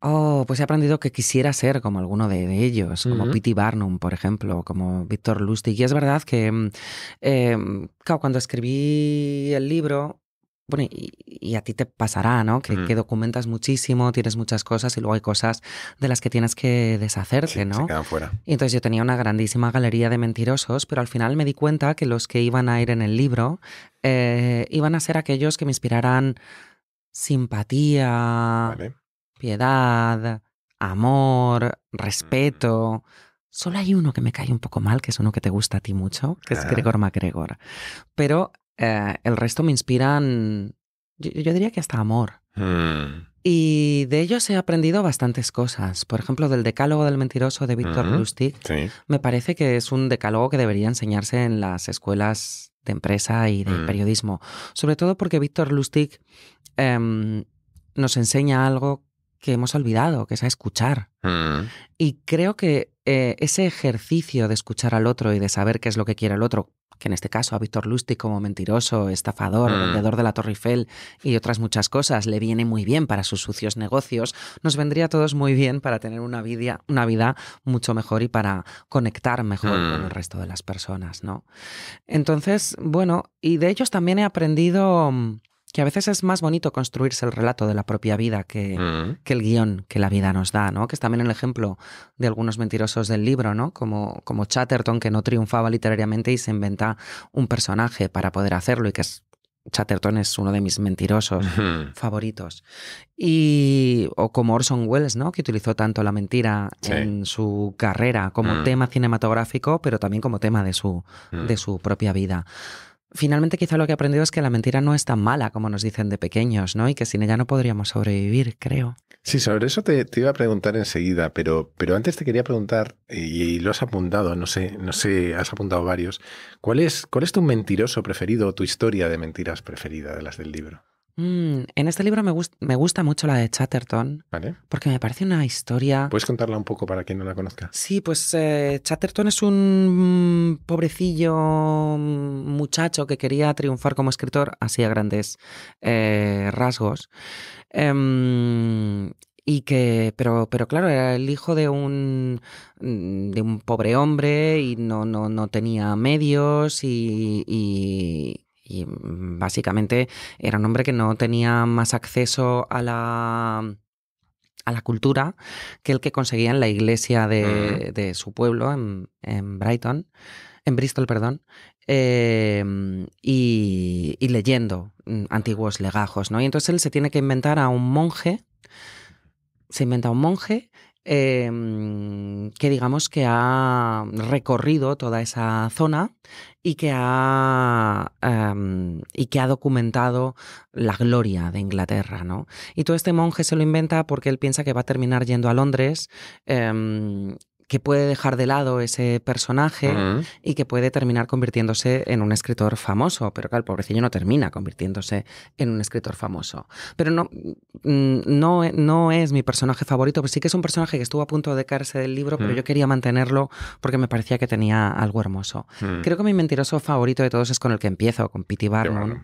Oh, pues he aprendido que quisiera ser como alguno de, ellos, como uh Barnum, por ejemplo, como Víctor Lustig. Y es verdad que, mm, cuando escribí el libro, bueno, y, a ti te pasará, ¿no? Que, documentas muchísimo, tienes muchas cosas y luego hay cosas de las que tienes que deshacerte, ¿no? quedan fuera. Y entonces yo tenía una grandísima galería de mentirosos, pero al final me di cuenta que los que iban a ir en el libro eh, iban a ser aquellos que me inspiraran simpatía, piedad, amor, respeto. Solo hay uno que me cae un poco mal, que es uno que te gusta a ti mucho, que es Gregor MacGregor. Pero eh, el resto me inspiran, yo, diría que hasta amor. Hmm. Y de ellos he aprendido bastantes cosas. Por ejemplo, del Decálogo del Mentiroso de Víctor Lustig. Me parece que es un decálogo que debería enseñarse en las escuelas de empresa y de hmm. periodismo. Sobre todo porque Víctor Lustig em, nos enseña algo que hemos olvidado, que es a escuchar. Hmm. Y creo que eh, ese ejercicio de escuchar al otro y de saber qué es lo que quiere el otro, que en este caso a Víctor Lustig como mentiroso, estafador, mm. vendedor de la Torre Eiffel y otras muchas cosas, le viene muy bien para sus sucios negocios, nos vendría a todos muy bien para tener una vida, una vida mucho mejor y para conectar mejor con mm. el resto de las personas, ¿no? Entonces, bueno, y de ellos también he aprendido mm, que a veces es más bonito construirse el relato de la propia vida mm. que, el guión que la vida nos da, ¿no? Que es también el ejemplo de algunos mentirosos del libro, ¿no? Como, como Chatterton, que no triunfaba literariamente y se inventa un personaje para poder hacerlo y que es Chatterton es uno de mis mentirosos favoritos. Y, o como Orson Welles, ¿no? que utilizó tanto la mentira en su carrera como mm. tema cinematográfico, pero también como tema de su, de mm. su propia vida. Finalmente, quizá lo que he aprendido es que la mentira no es tan mala como nos dicen de pequeños, ¿no? Y que sin ella no podríamos sobrevivir, creo. Sí, sobre eso te, iba a preguntar enseguida, pero, pero antes te quería preguntar, y, lo has apuntado, no sé, no sé, has apuntado varios. ¿Cuál es, cuál es tu mentiroso preferido o tu historia de mentiras preferida de las del libro? Mm, en este libro me, me, gusta mucho la de Chatterton, ¿Vale? porque me parece una historia... ¿Puedes contarla un poco para quien no la conozca? Sí, pues eh, Chatterton es un pobrecillo muchacho que quería triunfar como escritor así a grandes eh, rasgos. Em, y que pero claro era el hijo de un de un pobre hombre y no no tenía medios y, y mm, básicamente era un hombre que no tenía más acceso a la a la cultura que el que conseguía en la iglesia de, mm. su pueblo, en, Brighton, en Bristol, perdón, em, y, leyendo mm, antiguos legajos, ¿no? Y entonces él se tiene que inventar a un monje, se inventa a un monje Em, que digamos que ha recorrido toda esa zona y que ha, em, y que ha documentado la gloria de Inglaterra. ¿no? Y todo este monje se lo inventa porque él piensa que va a terminar yendo a Londres em, que puede dejar de lado ese personaje y que puede terminar convirtiéndose en un escritor famoso. Pero claro, el pobrecillo no termina convirtiéndose en un escritor famoso. Pero no, mm, no, e, no es mi personaje favorito, pero sí que es un personaje que estuvo a punto de caerse del libro, pero yo quería mantenerlo porque me parecía que tenía algo hermoso. Creo que mi mentiroso favorito de todos es con el que empiezo, con Pity Barnum.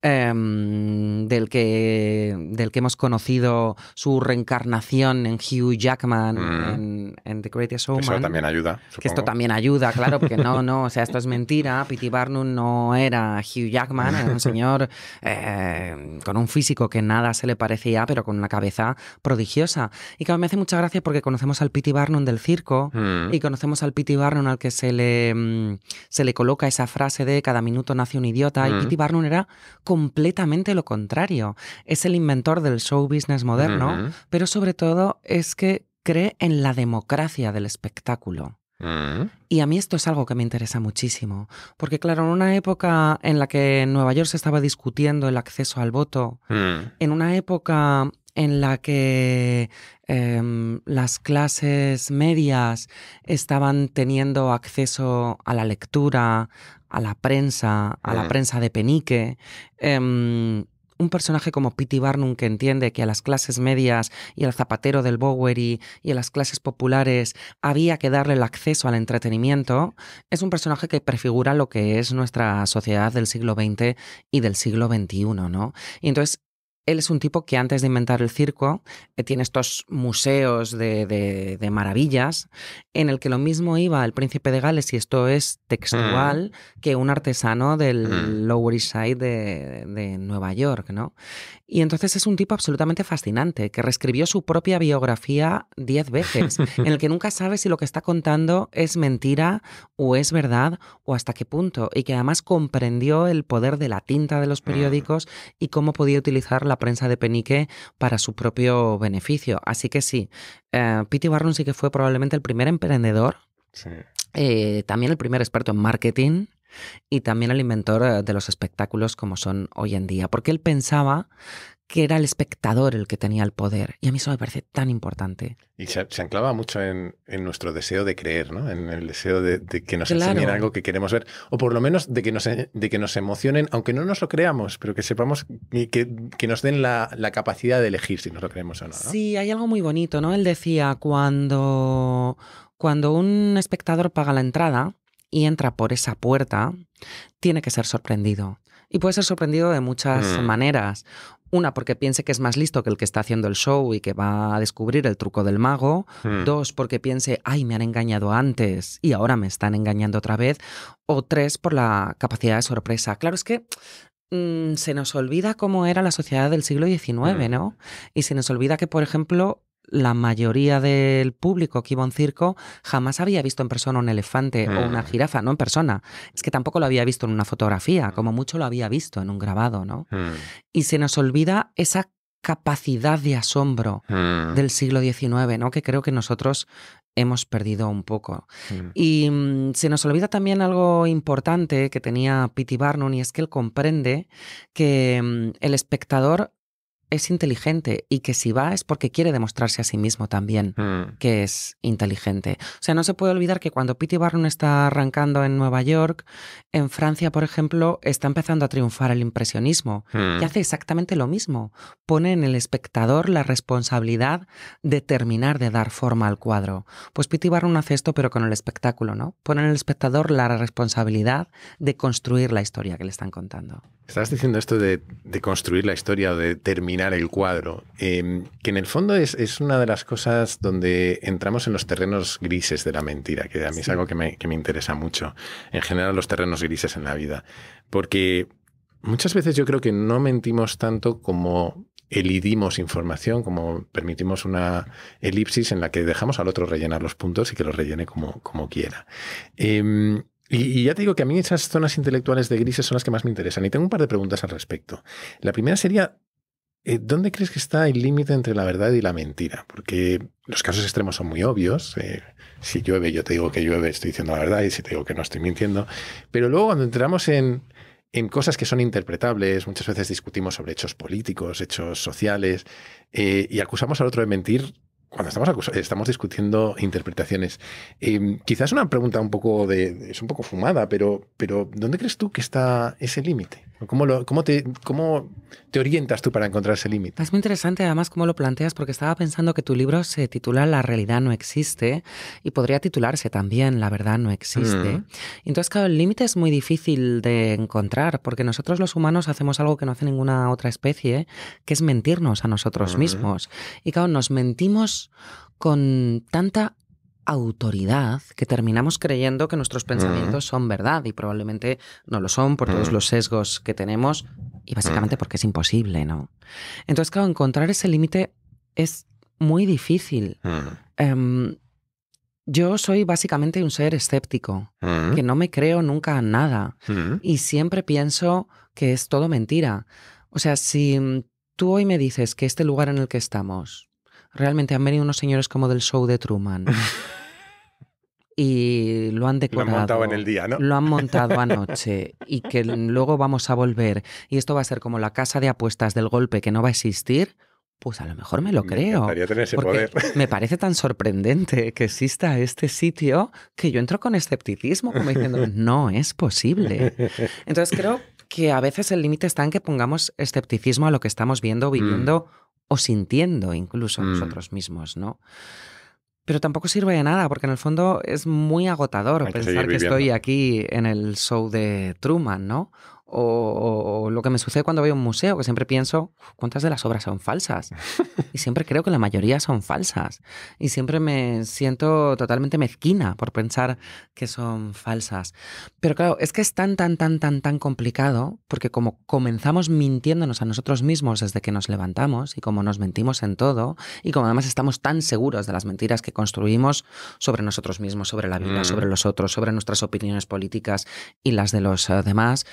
Em, del, que, del que hemos conocido su reencarnación en Hugh Jackman mm. en, The Greatest Showman. Eso también ayuda. Que esto también ayuda, claro, porque no, (laughs) no, o sea, esto es mentira. Pity Barnum no era Hugh Jackman, era un señor eh, con un físico que nada se le parecía, pero con una cabeza prodigiosa. Y que me hace mucha gracia porque conocemos al Pity Barnum del circo mm. y conocemos al Pity Barnum al que se le, mm, se le coloca esa frase de cada minuto nace un idiota. Y Pity Barnum era completamente lo contrario. Es el inventor del show business moderno, pero sobre todo es que cree en la democracia del espectáculo. Mm. Y a mí esto es algo que me interesa muchísimo, porque claro, en una época en la que en Nueva York se estaba discutiendo el acceso al voto, mm. en una época en la que em, las clases medias estaban teniendo acceso a la lectura, a la prensa, a la mm. prensa de Penique. Em, un personaje como Pity Barnum que entiende que a las clases medias y al zapatero del Bowery y a las clases populares había que darle el acceso al entretenimiento, es un personaje que prefigura lo que es nuestra sociedad del siglo XX y del siglo XXI, ¿no? Y entonces él es un tipo que antes de inventar el circo eh, tiene estos museos de, maravillas en el que lo mismo iba el príncipe de Gales, y esto es textual, mm. que un artesano del mm. Lower East Side de, Nueva York, ¿no? Y entonces es un tipo absolutamente fascinante, que reescribió su propia biografía diez veces, (laughs) en el que nunca sabe si lo que está contando es mentira o es verdad o hasta qué punto, y que además comprendió el poder de la tinta de los mm. periódicos y cómo podía utilizar la prensa de Penique para su propio beneficio. Así que sí, eh, Pete sí que fue probablemente el primer emprendedor, eh, también el primer experto en marketing y también el inventor eh, de los espectáculos como son hoy en día, porque él pensaba que era el espectador el que tenía el poder. Y a mí eso me parece tan importante. Y se, anclaba mucho en, nuestro deseo de creer, ¿no? En el deseo de, que nos enseñen algo que queremos ver. O por lo menos de que nos, de que nos emocionen, aunque no nos lo creamos, pero que sepamos que, que, nos den la, capacidad de elegir si nos lo creemos o no, Sí, hay algo muy bonito, ¿no? Él decía, cuando, cuando un espectador paga la entrada y entra por esa puerta, tiene que ser sorprendido. Y puede ser sorprendido de muchas mm. maneras. Una, porque piense que es más listo que el que está haciendo el show y que va a descubrir el truco del mago. Hmm. Dos, porque piense, ay, me han engañado antes y ahora me están engañando otra vez. O tres, por la capacidad de sorpresa. Claro, es que mm, se nos olvida cómo era la sociedad del siglo XIX, hmm. ¿no? Y se nos olvida que, por ejemplo, la mayoría del público que iba a un circo jamás había visto en persona un elefante o una mm. jirafa, no en persona. Es que tampoco lo había visto en una fotografía, mm. como mucho lo había visto en un grabado, ¿no? Mm. Y se nos olvida esa capacidad de asombro del siglo XIX, ¿no? Que creo que nosotros hemos perdido un poco. Y se nos olvida también algo importante que tenía Pitti Barnum y es que él comprende que el espectador es inteligente y que si va es porque quiere demostrarse a sí mismo también mm. que es inteligente. O sea, no se puede olvidar que cuando Pity Barron está arrancando en Nueva York, en Francia, por ejemplo, está empezando a triunfar el impresionismo y mm. hace exactamente lo mismo. Pone en el espectador la responsabilidad de terminar de dar forma al cuadro. Pues Pity Barron hace esto pero con el espectáculo, ¿no? Pone en el espectador la responsabilidad de construir la historia que le están contando. Estabas diciendo esto de, construir la historia o de terminar el cuadro, em, que en el fondo es, una de las cosas donde entramos en los terrenos grises de la mentira, que a mí es algo que me, interesa mucho, en general los terrenos grises en la vida, porque muchas veces yo creo que no mentimos tanto como elidimos información, como permitimos una elipsis en la que dejamos al otro rellenar los puntos y que los rellene como, quiera. Em, y, ya te digo que a mí esas zonas intelectuales de grises son las que más me interesan. Y tengo un par de preguntas al respecto. La primera sería, eh, ¿dónde crees que está el límite entre la verdad y la mentira? Porque los casos extremos son muy obvios. Eh, si llueve, yo te digo que llueve, estoy diciendo la verdad, y si te digo que no, estoy mintiendo. Pero luego cuando entramos en, cosas que son interpretables. Muchas veces discutimos sobre hechos políticos, hechos sociales, eh, y acusamos al otro de mentir cuando estamos, estamos discutiendo interpretaciones, eh, quizás una pregunta un poco de. es un poco fumada, pero, pero ¿dónde crees tú que está ese límite? ¿Cómo, cómo, te, ¿Cómo te orientas tú para encontrar ese límite? Es muy interesante además cómo lo planteas, porque estaba pensando que tu libro se titula La realidad no existe y podría titularse también La verdad no existe. Mm. Entonces, claro, el límite es muy difícil de encontrar, porque nosotros los humanos hacemos algo que no hace ninguna otra especie, que es mentirnos a nosotros mm. mismos. Y claro, nos mentimos con tanta autoridad que terminamos creyendo que nuestros pensamientos son verdad y probablemente no lo son por todos los sesgos que tenemos y básicamente porque es imposible, ¿no? Entonces, claro, encontrar ese límite es muy difícil. Em, yo soy básicamente un ser escéptico, que no me creo nunca a nada y siempre pienso que es todo mentira. O sea, si tú hoy me dices que este lugar en el que estamos realmente han venido unos señores como del show de Truman. (laughs) y lo han decorado. Lo han montado en el día, ¿no? Lo han (laughs) montado anoche y que luego vamos a volver y esto va a ser como la casa de apuestas del golpe que no va a existir. Pues a lo mejor me lo creo. Me (laughs) parece tan sorprendente que exista este sitio que yo entro con escepticismo, como diciendo, no es posible. Entonces creo que a veces el límite está en que pongamos escepticismo a lo que estamos viendo, mm. viviendo o sintiendo incluso mm. nosotros mismos, ¿no? Pero tampoco sirve de nada, porque en el fondo es muy agotador pensar que estoy aquí en el show de Truman, ¿no? O, lo que me sucede cuando voy a un museo, que siempre pienso, ¿cuántas de las obras son falsas? (laughs) Y siempre creo que la mayoría son falsas. Y siempre me siento totalmente mezquina por pensar que son falsas. Pero claro, es que es tan, tan, tan, tan, tan complicado, porque como comenzamos mintiéndonos a nosotros mismos desde que nos levantamos, y como nos mentimos en todo, y como además estamos tan seguros de las mentiras que construimos sobre nosotros mismos, sobre la vida, mm. sobre los otros, sobre nuestras opiniones políticas y las de los eh, demás,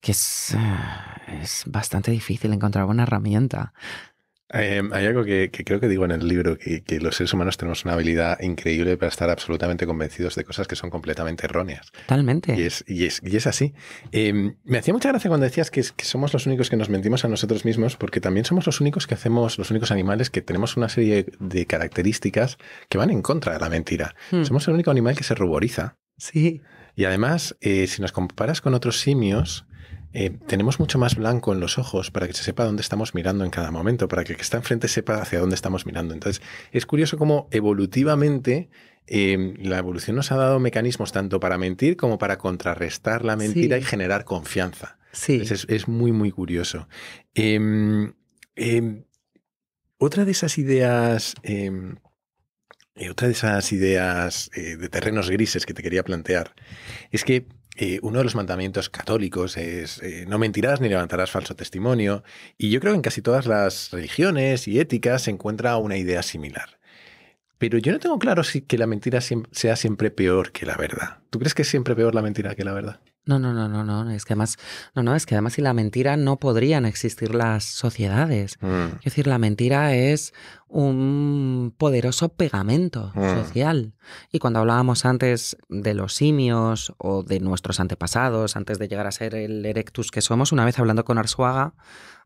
que eh, es, bastante difícil encontrar una herramienta. Eh, hay algo que, creo que digo en el libro, que, los seres humanos tenemos una habilidad increíble para estar absolutamente convencidos de cosas que son completamente erróneas. Totalmente. Y es, y es, así. Eh, me hacía mucha gracia cuando decías que, somos los únicos que nos mentimos a nosotros mismos, porque también somos los únicos que hacemos, los únicos animales que tenemos una serie de características que van en contra de la mentira. Hmm. Somos el único animal que se ruboriza. Sí. Y además, si nos comparas con otros simios, eh, tenemos mucho más blanco en los ojos para que se sepa dónde estamos mirando en cada momento, para que el que está enfrente sepa hacia dónde estamos mirando. Entonces, es curioso cómo evolutivamente eh, la evolución nos ha dado mecanismos tanto para mentir como para contrarrestar la mentira y generar confianza. Sí. es, muy, muy curioso. Em, em, otra de esas ideas... Em, eh, otra de esas ideas de terrenos grises que te quería plantear es que eh, uno de los mandamientos católicos es eh, no mentirás ni levantarás falso testimonio. Y yo creo que en casi todas las religiones y éticas se encuentra una idea similar. Pero yo no tengo claro si que la mentira sea siempre peor que la verdad. ¿Tú crees que es siempre peor la mentira que la verdad? No, no, no, no, no. Es que además, no, no, es que además sin la mentira no podrían existir las sociedades. Mm. Es decir, la mentira es un poderoso pegamento mm. social. Y cuando hablábamos antes de los simios o de nuestros antepasados, antes de llegar a ser el erectus que somos, una vez hablando con Arsuaga,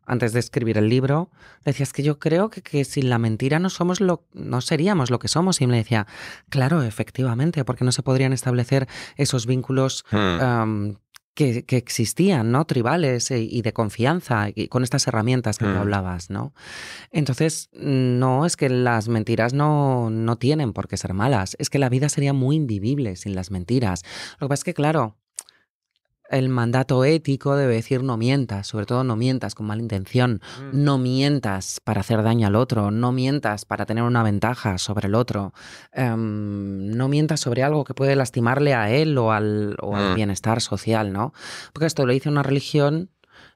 antes de escribir el libro, decías que yo creo que, sin la mentira no somos lo, no seríamos lo que somos. Y me decía, claro, efectivamente, porque no se podrían establecer esos vínculos hmm. que, existían, ¿no? Tribales eh, y, de confianza, y con estas herramientas que tú hmm. hablabas, ¿no? Entonces, no es que las mentiras no, no tienen por qué ser malas, es que la vida sería muy invivible sin las mentiras. Lo que pasa es que, claro, el mandato ético debe decir no mientas, sobre todo no mientas con mala intención, mm. no mientas para hacer daño al otro, no mientas para tener una ventaja sobre el otro, em, no mientas sobre algo que puede lastimarle a él o al, o al mm. bienestar social, ¿no? Porque esto lo dice una religión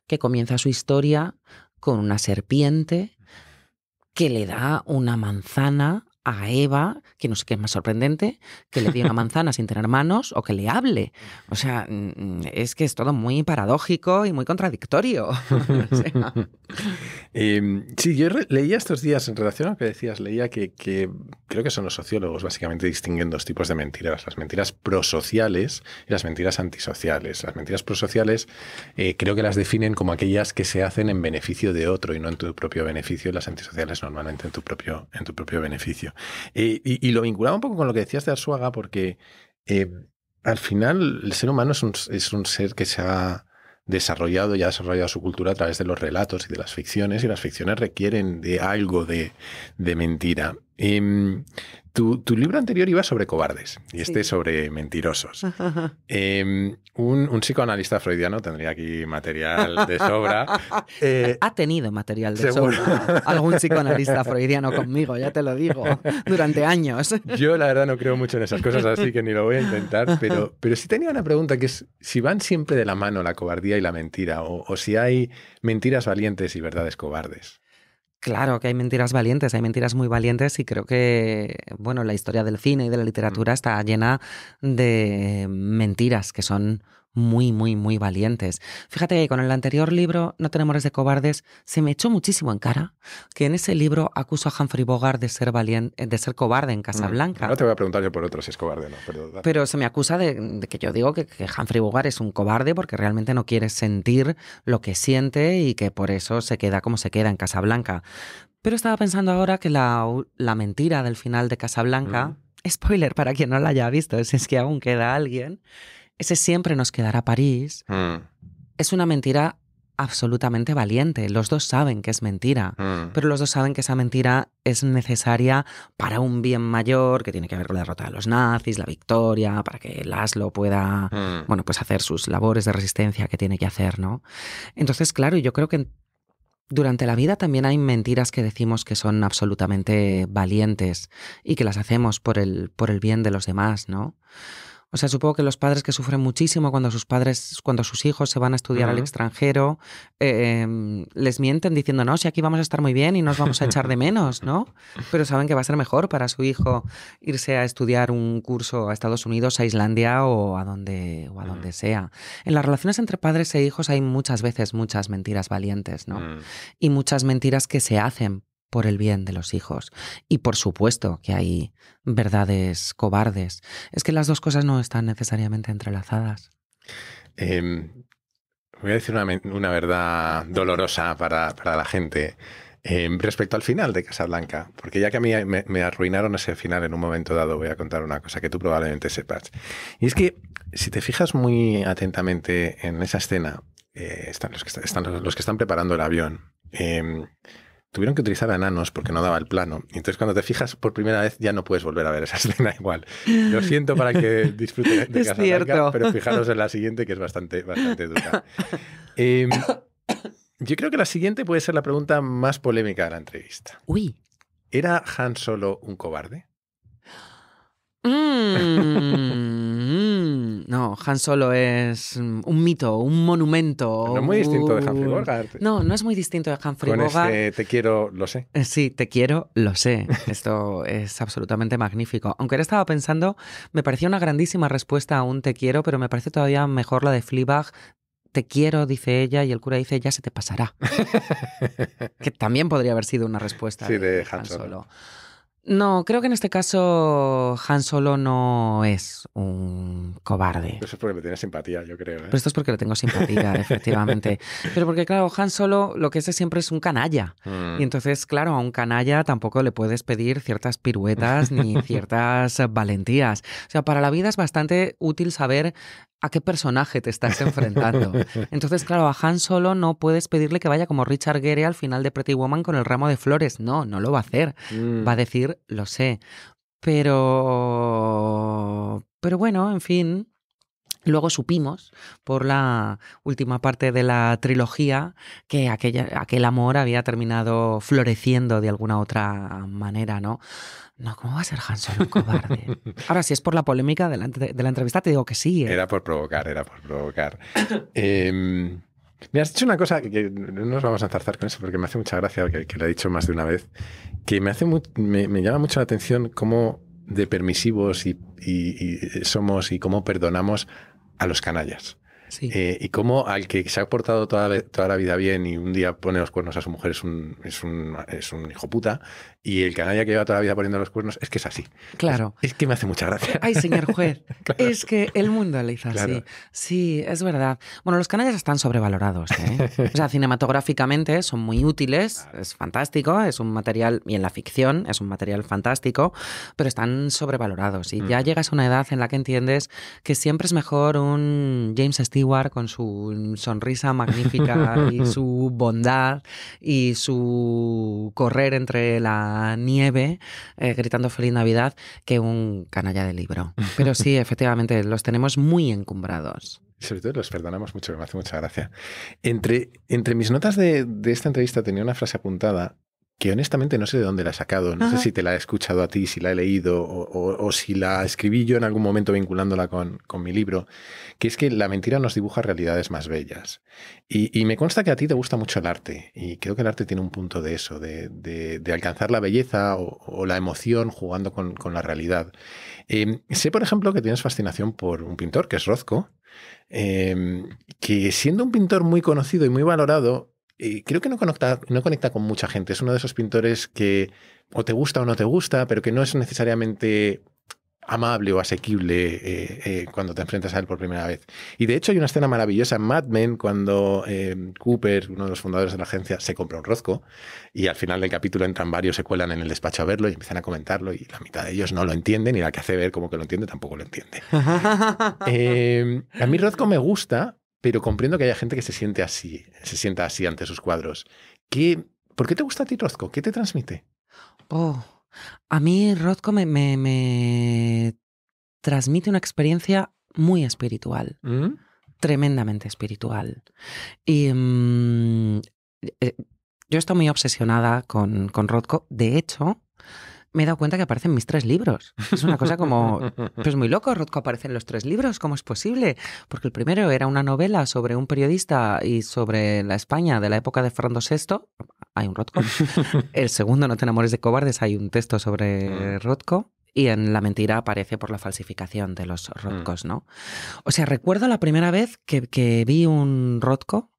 que comienza su historia con una serpiente que le da una manzana a Eva, que no sé qué es más sorprendente, que le dé una (laughs) manzana sin tener manos o que le hable. O sea, mm, es que es todo muy paradójico y muy contradictorio. (laughs) Em, sí, yo leía estos días en relación a lo que decías, leía que, creo que son los sociólogos básicamente distinguen dos tipos de mentiras, las mentiras prosociales y las mentiras antisociales. Las mentiras prosociales eh, creo que las definen como aquellas que se hacen en beneficio de otro y no en tu propio beneficio, las antisociales normalmente en tu propio, en tu propio beneficio y, lo vinculaba un poco con lo que decías de Arsuaga, porque eh, al final el ser humano es un, ser que se ha desarrollado y ha desarrollado su cultura a través de los relatos y de las ficciones, y las ficciones requieren de algo de, mentira. Em, tu, libro anterior iba sobre cobardes y este sobre mentirosos. (laughs) Em, un, psicoanalista freudiano tendría aquí material de sobra. (laughs) Eh, ha tenido material de sobra algún psicoanalista freudiano conmigo, ya te lo digo, durante años. (laughs) Yo la verdad no creo mucho en esas cosas, así que ni lo voy a intentar, pero, pero sí tenía una pregunta que es si van siempre de la mano la cobardía y la mentira o si hay mentiras valientes y verdades cobardes. Claro que hay mentiras valientes, hay mentiras muy valientes y creo que, bueno, la historia del cine y de la mm. literatura está llena de mentiras que son muy, muy, muy valientes. Fíjate que con el anterior libro, No tenemos de cobardes, se me echó muchísimo en cara que en ese libro acuso a Humphrey Bogart de ser, valiente, eh, de ser cobarde en Casablanca. Mm, no te voy a preguntar yo por otro si es cobarde no. Pero, pero se me acusa de, que yo digo que, Humphrey Bogart es un cobarde porque realmente no quiere sentir lo que siente y que por eso se queda como se queda en Casablanca. Pero estaba pensando ahora que la, mentira del final de Casablanca... Mm. spoiler para quien no la haya visto, si es que aún queda alguien, ese siempre nos quedará París, hmm. es una mentira absolutamente valiente. Los dos saben que es mentira, hmm. pero los dos saben que esa mentira es necesaria para un bien mayor que tiene que ver con la derrota de los nazis, la victoria, para que Laszlo pueda, hmm. bueno, pues hacer sus labores de resistencia que tiene que hacer, ¿no? Entonces, claro, yo creo que durante la vida también hay mentiras que decimos que son absolutamente valientes y que las hacemos por el, por el bien de los demás, ¿no? O sea, supongo que los padres que sufren muchísimo cuando sus padres, cuando sus hijos se van a estudiar al extranjero, eh, em, les mienten diciendo, no, si aquí vamos a estar muy bien y nos vamos a echar de menos, ¿no? Pero saben que va a ser mejor para su hijo irse a estudiar un curso a Estados Unidos, a Islandia o a donde, donde sea. En las relaciones entre padres e hijos hay muchas veces muchas mentiras valientes, ¿no? Mm. Y muchas mentiras que se hacen por el bien de los hijos. Y por supuesto que hay verdades cobardes. Es que las dos cosas no están necesariamente entrelazadas. Em, voy a decir una, verdad dolorosa para, la gente. Em, respecto al final de Casablanca, porque ya que a mí me, arruinaron ese final en un momento dado, voy a contar una cosa que tú probablemente sepas. Y es que si te fijas muy atentamente en esa escena, eh, están, los que, están, los que están preparando el avión. Em, tuvieron que utilizar enanos porque no daba el plano. Entonces, cuando te fijas por primera vez, ya no puedes volver a ver esa (laughs) escena igual. Lo siento para que disfruten de (laughs) es pero fijaros en la siguiente que es bastante, bastante dura. (laughs) Em, yo creo que la siguiente puede ser la pregunta más polémica de la entrevista. Uy. ¿Era Han Solo un cobarde? Mm. (laughs) no, Han Solo es un mito, un monumento. No es muy distinto de Han Bogart. No, no es muy distinto de Humphrey Con Este te quiero, lo sé. Eh, sí, te quiero, lo sé. Esto es absolutamente magnífico. Aunque ahora estaba pensando, me parecía una grandísima respuesta a un te quiero, pero me parece todavía mejor la de Fleabag te quiero, dice ella, y el cura dice, ya se te pasará. (laughs) que también podría haber sido una respuesta de, Han Solo. No, creo que en este caso Han Solo no es un cobarde. Eso es porque le tienes simpatía, yo creo. ¿eh? Pero esto es porque le tengo simpatía, (laughs) efectivamente. Pero porque, claro, Han Solo lo que es siempre es un canalla. Mm. Y entonces, claro, a un canalla tampoco le puedes pedir ciertas piruetas ni (laughs) ciertas valentías. O sea, para la vida es bastante útil saber a qué personaje te estás enfrentando. (laughs) Entonces, claro, a Han Solo no puedes pedirle que vaya como Richard Gere al final de Pretty Woman con el ramo de flores. No, no lo va a hacer. Mm. Va a decir, lo sé. Pero... Pero bueno, en fin. Luego supimos, por la última parte de la trilogía, que aquel amor había terminado floreciendo de alguna otra manera, ¿no? No, ¿cómo va a ser Hanson un cobarde? (laughs) Ahora, si es por la polémica de la, entrevista, te digo que sí. ¿eh? Era por provocar, era por provocar. Em, me has dicho una cosa que no nos vamos a enzarzar con eso porque me hace mucha gracia, que, que lo he dicho más de una vez, que me, hace me, llama mucho la atención cómo de permisivos y, somos y cómo perdonamos a los canallas. Eh, y cómo al que se ha portado toda, toda, la vida bien y un día pone los cuernos a su mujer es un, es es un hijo puta, y el canalla que lleva toda la vida poniendo los cuernos es que es así. Claro. Es, que me hace mucha gracia. Ay, señor juez. (laughs) Es que el mundo le hizo Sí, es verdad. Bueno, los canallas están sobrevalorados. ¿eh? (laughs) o sea, cinematográficamente son muy útiles, es fantástico, es un material, y en la ficción es un material fantástico, pero están sobrevalorados. Y ya mm. llegas a una edad en la que entiendes que siempre es mejor un James Stewart con su sonrisa magnífica y (laughs) su bondad y su correr entre la nieve eh, gritando Feliz Navidad que un canalla de libro. (laughs) Pero sí, efectivamente, los tenemos muy encumbrados. Sobre todo los perdonamos mucho, que me hace mucha gracia. Entre, entre mis notas de esta entrevista tenía una frase apuntada que honestamente no sé de dónde la he sacado, no sé si te la he escuchado a ti, si la he leído o, si la escribí yo en algún momento vinculándola con, mi libro, que es que la mentira nos dibuja realidades más bellas. Y, me consta que a ti te gusta mucho el arte y creo que el arte tiene un punto de eso, de, alcanzar la belleza o, la emoción jugando con, la realidad. Em, sé, por ejemplo, que tienes fascinación por un pintor, que es Rozco, em, que siendo un pintor muy conocido y muy valorado, eh, creo que no conecta, no conecta con mucha gente. Es uno de esos pintores que o te gusta o no te gusta, pero que no es necesariamente amable o asequible eh, eh, cuando te enfrentas a él por primera vez. Y de hecho hay una escena maravillosa en Mad Men cuando em, Cooper, uno de los fundadores de la agencia, se compra un rosco y al final del capítulo entran varios, se cuelan en el despacho a verlo y empiezan a comentarlo y la mitad de ellos no lo entienden y la que hace ver como que lo entiende tampoco lo entiende. (laughs) Em, a mí Rozco me gusta, pero comprendo que haya gente que se siente así, se sienta así ante sus cuadros. ¿Qué, ¿Por qué te gusta a ti Rothko? ¿Qué te transmite? Oh, a mí Rothko me, me, transmite una experiencia muy espiritual, mm. tremendamente espiritual. Y mm, eh, yo estoy muy obsesionada con, con De hecho, me he dado cuenta que aparecen mis tres libros. Es una cosa como, (laughs) pues muy loco, ¿Rotko aparece en los tres libros, ¿cómo es posible? Porque el primero era una novela sobre un periodista y sobre la España de la época de Fernando VI, hay un Rotko. (laughs) El segundo, No te amores de cobardes, hay un texto sobre mm. Rotko. Y en La mentira aparece por la falsificación de los Rothkos, mm. ¿no? O sea, recuerdo la primera vez que, que vi un Rotko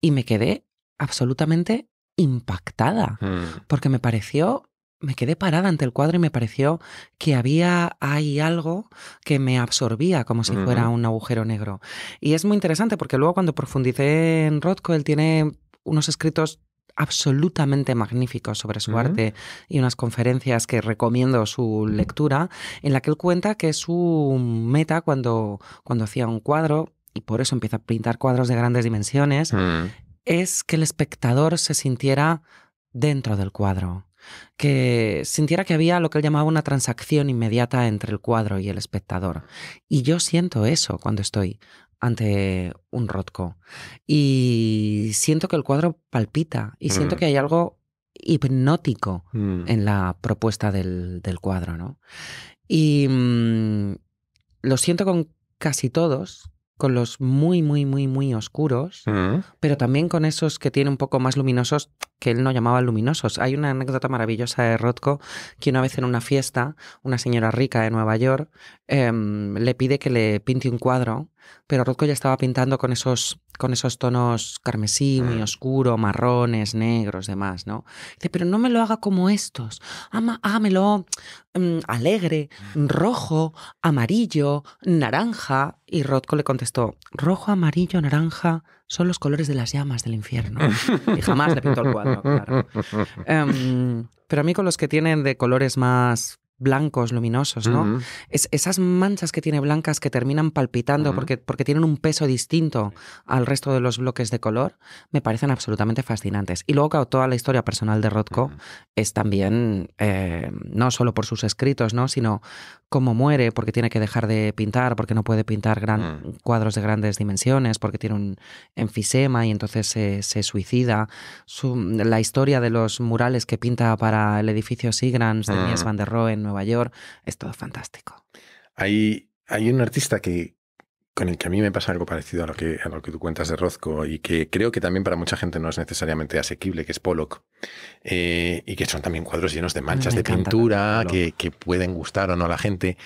y me quedé absolutamente impactada, mm. porque me pareció me quedé parada ante el cuadro y me pareció que había ahí algo que me absorbía como si fuera un agujero negro. Y es muy interesante porque luego cuando profundicé en Rothko, él tiene unos escritos absolutamente magníficos sobre su arte y unas conferencias que recomiendo su lectura, en la que él cuenta que su meta cuando, cuando hacía un cuadro, y por eso empieza a pintar cuadros de grandes dimensiones, mm. es que el espectador se sintiera dentro del cuadro que sintiera que había lo que él llamaba una transacción inmediata entre el cuadro y el espectador. Y yo siento eso cuando estoy ante un Rothko. Y siento que el cuadro palpita y siento mm. que hay algo hipnótico mm. en la propuesta del, del cuadro, ¿no? Y mm, lo siento con casi todos, con los muy, muy, muy, muy oscuros, mm. pero también con esos que tiene un poco más luminosos, que él no llamaba luminosos. Hay una anécdota maravillosa de Rothko que una vez en una fiesta, una señora rica de Nueva York em, le pide que le pinte un cuadro, pero Rothko ya estaba pintando con esos con esos tonos carmesí, muy mm. oscuro, marrones, negros, demás, ¿no? Dice, pero no me lo haga como estos, Ama, hágamelo mm, alegre, mm. rojo, amarillo, naranja. Y Rothko le contestó, rojo, amarillo, naranja son los colores de las llamas del infierno. (laughs) Y jamás le pintó el cuadro, claro. Em, pero a mí con los que tienen de colores más blancos, luminosos, ¿no? esas manchas que tiene blancas que terminan palpitando porque, porque tienen un peso distinto al resto de los bloques de color, me parecen absolutamente fascinantes. Y luego, toda la historia personal de Rothko es también, eh, no solo por sus escritos, ¿no? Sino cómo muere, porque tiene que dejar de pintar, porque no puede pintar gran, mm. cuadros de grandes dimensiones, porque tiene un enfisema y entonces se, suicida. la historia de los murales que pinta para el edificio Sigrans de Mies mm. van der Rohe en Nueva York, es todo fantástico. Hay, hay un artista que, con el que a mí me pasa algo parecido a lo que, a lo que tú cuentas de Rozco y que creo que también para mucha gente no es necesariamente asequible, que es Pollock, eh, y que son también cuadros llenos de ah, manchas de pintura que, pueden gustar o no a la gente.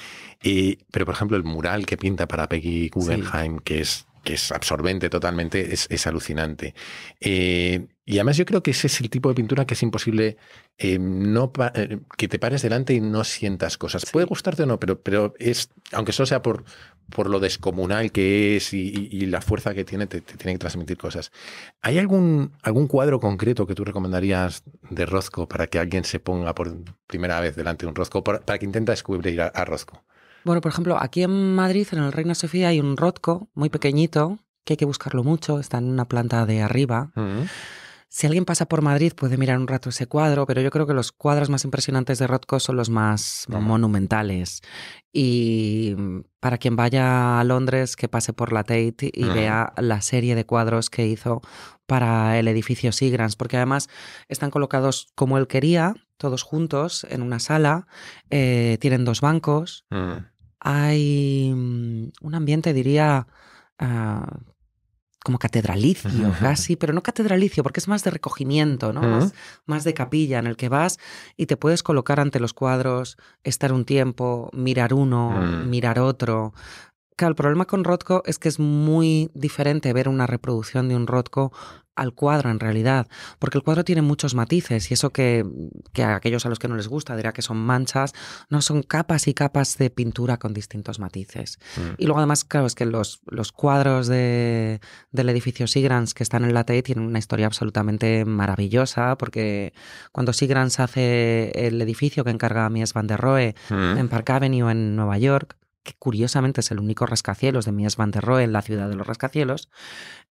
Eh, pero, por ejemplo, el mural que pinta para Peggy Guggenheim, que es que es absorbente totalmente, es, alucinante. Eh, y además yo creo que ese es el tipo de pintura que es imposible eh, no eh, que te pares delante y no sientas cosas. Puede gustarte o no, pero, pero es, aunque solo sea por, por lo descomunal que es y, la fuerza que tiene, te, tiene que transmitir cosas. ¿Hay algún, algún cuadro concreto que tú recomendarías de Rozco para que alguien se ponga por primera vez delante de un Rozco, para, que intenta descubrir a, a Rozco? Bueno, por ejemplo, aquí en Madrid, en el Reina Sofía, hay un rotco muy pequeñito, que hay que buscarlo mucho, está en una planta de arriba. Mm. Si alguien pasa por Madrid puede mirar un rato ese cuadro, pero yo creo que los cuadros más impresionantes de Rothko son los más monumentales. Y mm, para quien vaya a Londres, que pase por la Tate y mm. vea la serie de cuadros que hizo para el edificio Sigrans, porque además están colocados como él quería, todos juntos, en una sala, eh, tienen dos bancos hay mm, un ambiente, diría, ah, como catedralicio (laughs) casi, pero no catedralicio porque es más de recogimiento, ¿no? más, de capilla en el que vas y te puedes colocar ante los cuadros, estar un tiempo, mirar uno, mm. mirar otro. Claro, el problema con Rotko es que es muy diferente ver una reproducción de un Rotko al cuadro en realidad, porque el cuadro tiene muchos matices y eso que, a aquellos a los que no les gusta dirá que son manchas, no son capas y capas de pintura con distintos matices. Mm. Y luego además, claro, es que los, cuadros de, del edificio Sigrans que están en la T tienen una historia absolutamente maravillosa, porque cuando Sigrans hace el edificio que encarga Mies van der Rohe mm. en Park Avenue en Nueva York, que curiosamente es el único rascacielos de Mies van der Rohe en la ciudad de los rascacielos,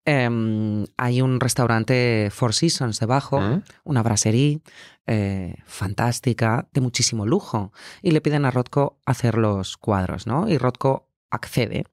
em, hay un restaurante Four Seasons debajo, ¿Mm? una brasserie eh, fantástica, de muchísimo lujo, y le piden a Rothko hacer los cuadros, ¿no? Y Rothko accede.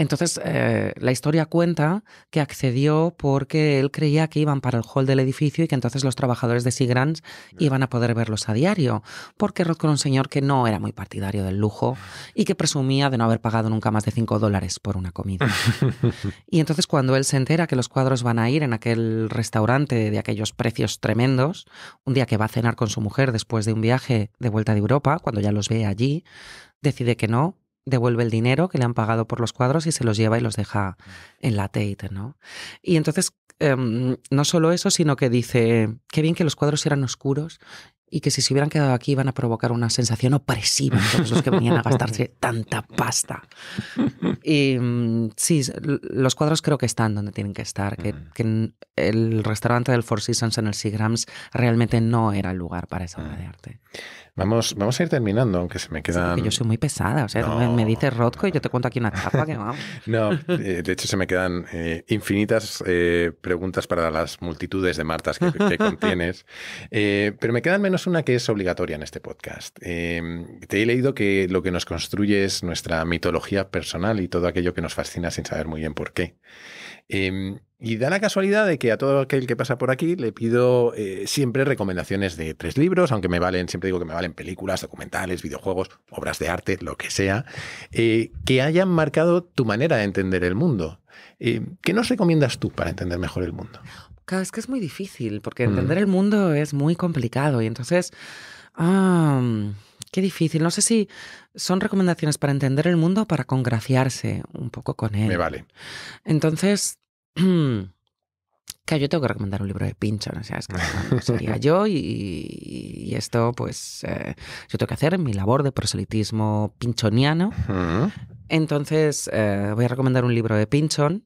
Entonces, eh, la historia cuenta que accedió porque él creía que iban para el hall del edificio y que entonces los trabajadores de Sigrans iban a poder verlos a diario, porque Rod era un señor que no era muy partidario del lujo y que presumía de no haber pagado nunca más de 5 dólares por una comida. (laughs) y entonces cuando él se entera que los cuadros van a ir en aquel restaurante de aquellos precios tremendos, un día que va a cenar con su mujer después de un viaje de vuelta de Europa, cuando ya los ve allí, decide que no, devuelve el dinero que le han pagado por los cuadros y se los lleva y los deja mm. en la Tate, ¿no? Y entonces, em, no solo eso, sino que dice, qué bien que los cuadros eran oscuros y que si se hubieran quedado aquí iban a provocar una sensación opresiva en los que venían a gastarse (laughs) tanta pasta. Y mm, sí, los cuadros creo que están donde tienen que estar, que, mm. que el restaurante del Four Seasons en el Seagrams realmente no era el lugar para esa obra de arte. Vamos, a ir terminando, aunque se me quedan. yo soy muy pesada, o sea, me, dices Rotko y yo te cuento aquí una chapa que vamos. (laughs) no, eh, de hecho se me quedan eh, infinitas eh, preguntas para las multitudes de Martas que, (laughs) contienes. pero me quedan menos una que es obligatoria en este podcast. Em, te he leído que lo que nos construye es nuestra mitología personal y todo aquello que nos fascina sin saber muy bien por qué. Em, y da la casualidad de que a todo aquel que pasa por aquí le pido eh, siempre recomendaciones de tres libros, aunque me valen, siempre digo que me valen películas, documentales, videojuegos, obras de arte, lo que sea, eh, que hayan marcado tu manera de entender el mundo. Eh, ¿Qué nos recomiendas tú para entender mejor el mundo? Claro, es que es muy difícil, porque mm. entender el mundo es muy complicado y entonces... qué difícil. No sé si son recomendaciones para entender el mundo o para congraciarse un poco con él. Me vale. Entonces, Claro, (clears throat) yo tengo que recomendar un libro de Pinchon, o sea, es que sería yo y, esto, pues, eh, yo tengo que hacer en mi labor de proselitismo pinchoniano. Entonces, eh, voy a recomendar un libro de Pinchon,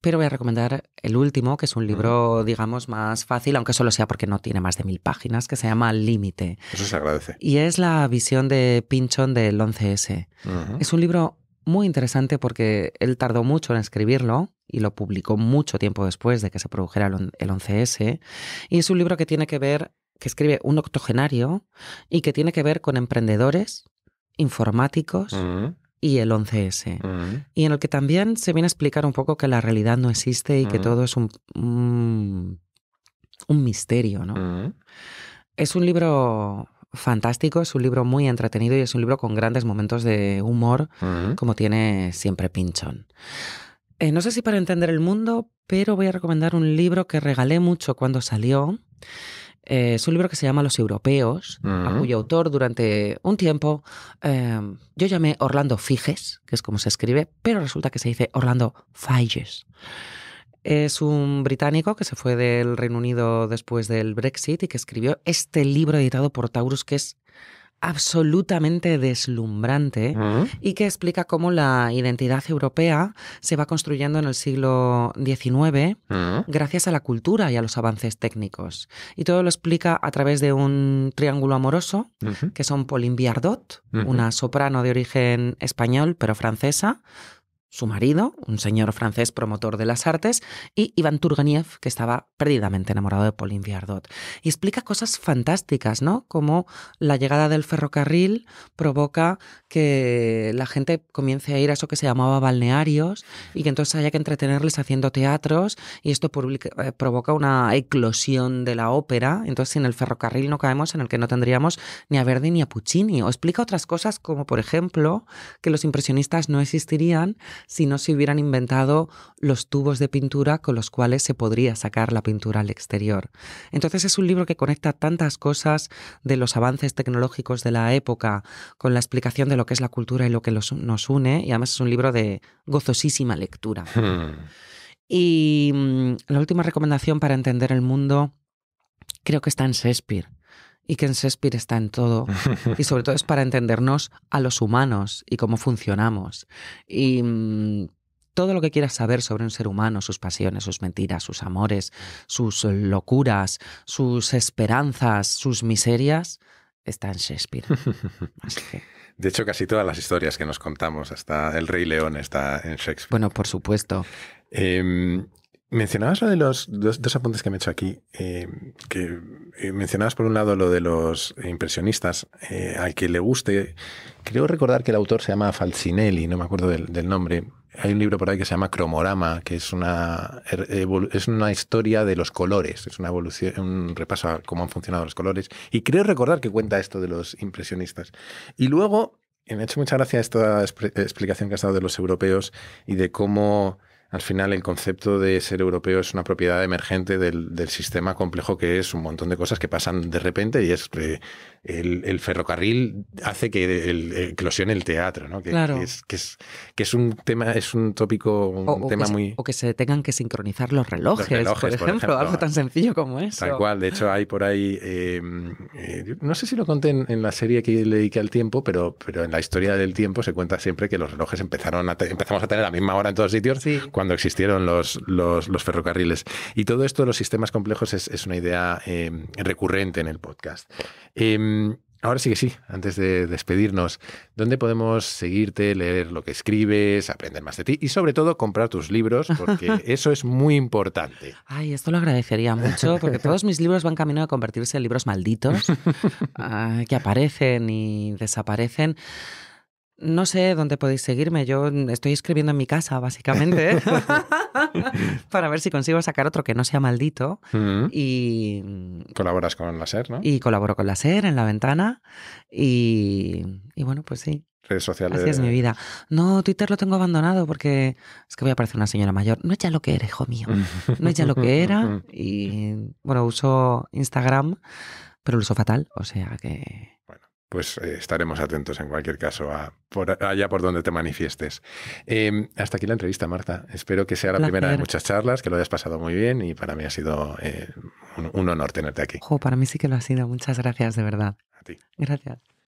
pero voy a recomendar el último, que es un libro, digamos, más fácil, aunque solo sea porque no tiene más de mil páginas, que se llama Límite. Eso se agradece. Y es la visión de Pinchon del 11S. Es un libro muy interesante porque él tardó mucho en escribirlo y lo publicó mucho tiempo después de que se produjera el 11S. Y es un libro que tiene que ver, que escribe un octogenario y que tiene que ver con emprendedores, informáticos mm. y el 11S. Mm. Y en el que también se viene a explicar un poco que la realidad no existe y que mm. todo es un, un misterio, ¿no? Es un libro fantástico, es un libro muy entretenido y es un libro con grandes momentos de humor, como tiene siempre Pinchón. Eh, no sé si para entender el mundo, pero voy a recomendar un libro que regalé mucho cuando salió. Eh, es un libro que se llama Los Europeos, a cuyo autor durante un tiempo em, yo llamé Orlando Figes, que es como se escribe, pero resulta que se dice Orlando Figes. Es un británico que se fue del Reino Unido después del Brexit y que escribió este libro editado por Taurus que es absolutamente deslumbrante y que explica cómo la identidad europea se va construyendo en el siglo XIX gracias a la cultura y a los avances técnicos. Y todo lo explica a través de un triángulo amoroso, que son Pauline Biardot, una soprano de origen español pero francesa, su marido, un señor francés promotor de las artes, y Ivan Turgenev, que estaba perdidamente enamorado de Pauline Viardot. Y explica cosas fantásticas, ¿no? Como la llegada del ferrocarril provoca que la gente comience a ir a eso que se llamaba balnearios y que entonces haya que entretenerles haciendo teatros y esto eh, provoca una eclosión de la ópera. Entonces, en el ferrocarril no caemos en el que no tendríamos ni a Verdi ni a Puccini. O explica otras cosas como, por ejemplo, que los impresionistas no existirían si no se hubieran inventado los tubos de pintura con los cuales se podría sacar la pintura al exterior. Entonces es un libro que conecta tantas cosas de los avances tecnológicos de la época con la explicación de lo que es la cultura y lo que nos une, y además es un libro de gozosísima lectura. Hmm. Y mm, la última recomendación para entender el mundo creo que está en Shakespeare y que en Shakespeare está en todo. Y sobre todo es para entendernos a los humanos y cómo funcionamos. Y mm, todo lo que quieras saber sobre un ser humano, sus pasiones, sus mentiras, sus amores, sus locuras, sus esperanzas, sus miserias, está en Shakespeare. (laughs) De hecho, casi todas las historias que nos contamos, hasta El Rey León está en Shakespeare. Bueno, por supuesto. Em, mencionabas lo de los dos, apuntes que me he hecho aquí, em, que eh, mencionabas por un lado lo de los eh, impresionistas. Eh, al que le guste, creo recordar que el autor se llama Falcinelli, no me acuerdo del, nombre. Hay un libro por ahí que se llama Cromorama, que es una, er, es una historia de los colores, es una evolución, un repaso a cómo han funcionado los colores. Y creo recordar que cuenta esto de los impresionistas. Y luego, me ha hecho mucha gracia esta explicación que has dado de los europeos y de cómo al final el concepto de ser europeo es una propiedad emergente del, sistema complejo que es un montón de cosas que pasan de repente y es eh, el, ferrocarril hace que el, eclosione el teatro, ¿no? Que, es, que, es, un tema, es un tópico, un tema muy... O que se tengan que sincronizar los relojes, por, ejemplo, algo tan sencillo como eso. Tal cual, de hecho hay por ahí, em, eh, no sé si lo conté en, la serie que le dediqué al tiempo, pero, pero en la historia del tiempo se cuenta siempre que los relojes empezaron empezamos a tener la misma hora en todos sitios cuando existieron los, los, ferrocarriles. Y todo esto de los sistemas complejos es, una idea em, recurrente en el podcast. Eh, Em, ahora sí que sí, antes de despedirnos, ¿dónde podemos seguirte, leer lo que escribes, aprender más de ti y sobre todo comprar tus libros? Porque (laughs) eso es muy importante. Ay, esto lo agradecería mucho porque todos mis libros van camino a convertirse en libros malditos (laughs) ah, que aparecen y desaparecen. No sé dónde podéis seguirme. Yo estoy escribiendo en mi casa, básicamente, (laughs) para ver si consigo sacar otro que no sea maldito. Mm. Y colaboras con la SER, ¿no? Y colaboro con la SER en la ventana. Y, y bueno, pues sí. Redes sociales. Así es mi vida. No, Twitter lo tengo abandonado porque es que voy a parecer una señora mayor. No es ya lo que era, hijo mío. No es ya lo que era. (laughs) Y bueno, uso Instagram, pero lo uso fatal. O sea que pues eh, estaremos atentos en cualquier caso a allá por donde te manifiestes. Em, hasta aquí la entrevista, Marta. Espero que sea la primera de muchas charlas, que lo hayas pasado muy bien y para mí ha sido eh, un, honor tenerte aquí. para mí sí que lo ha sido. Muchas gracias, de verdad. A ti. Gracias.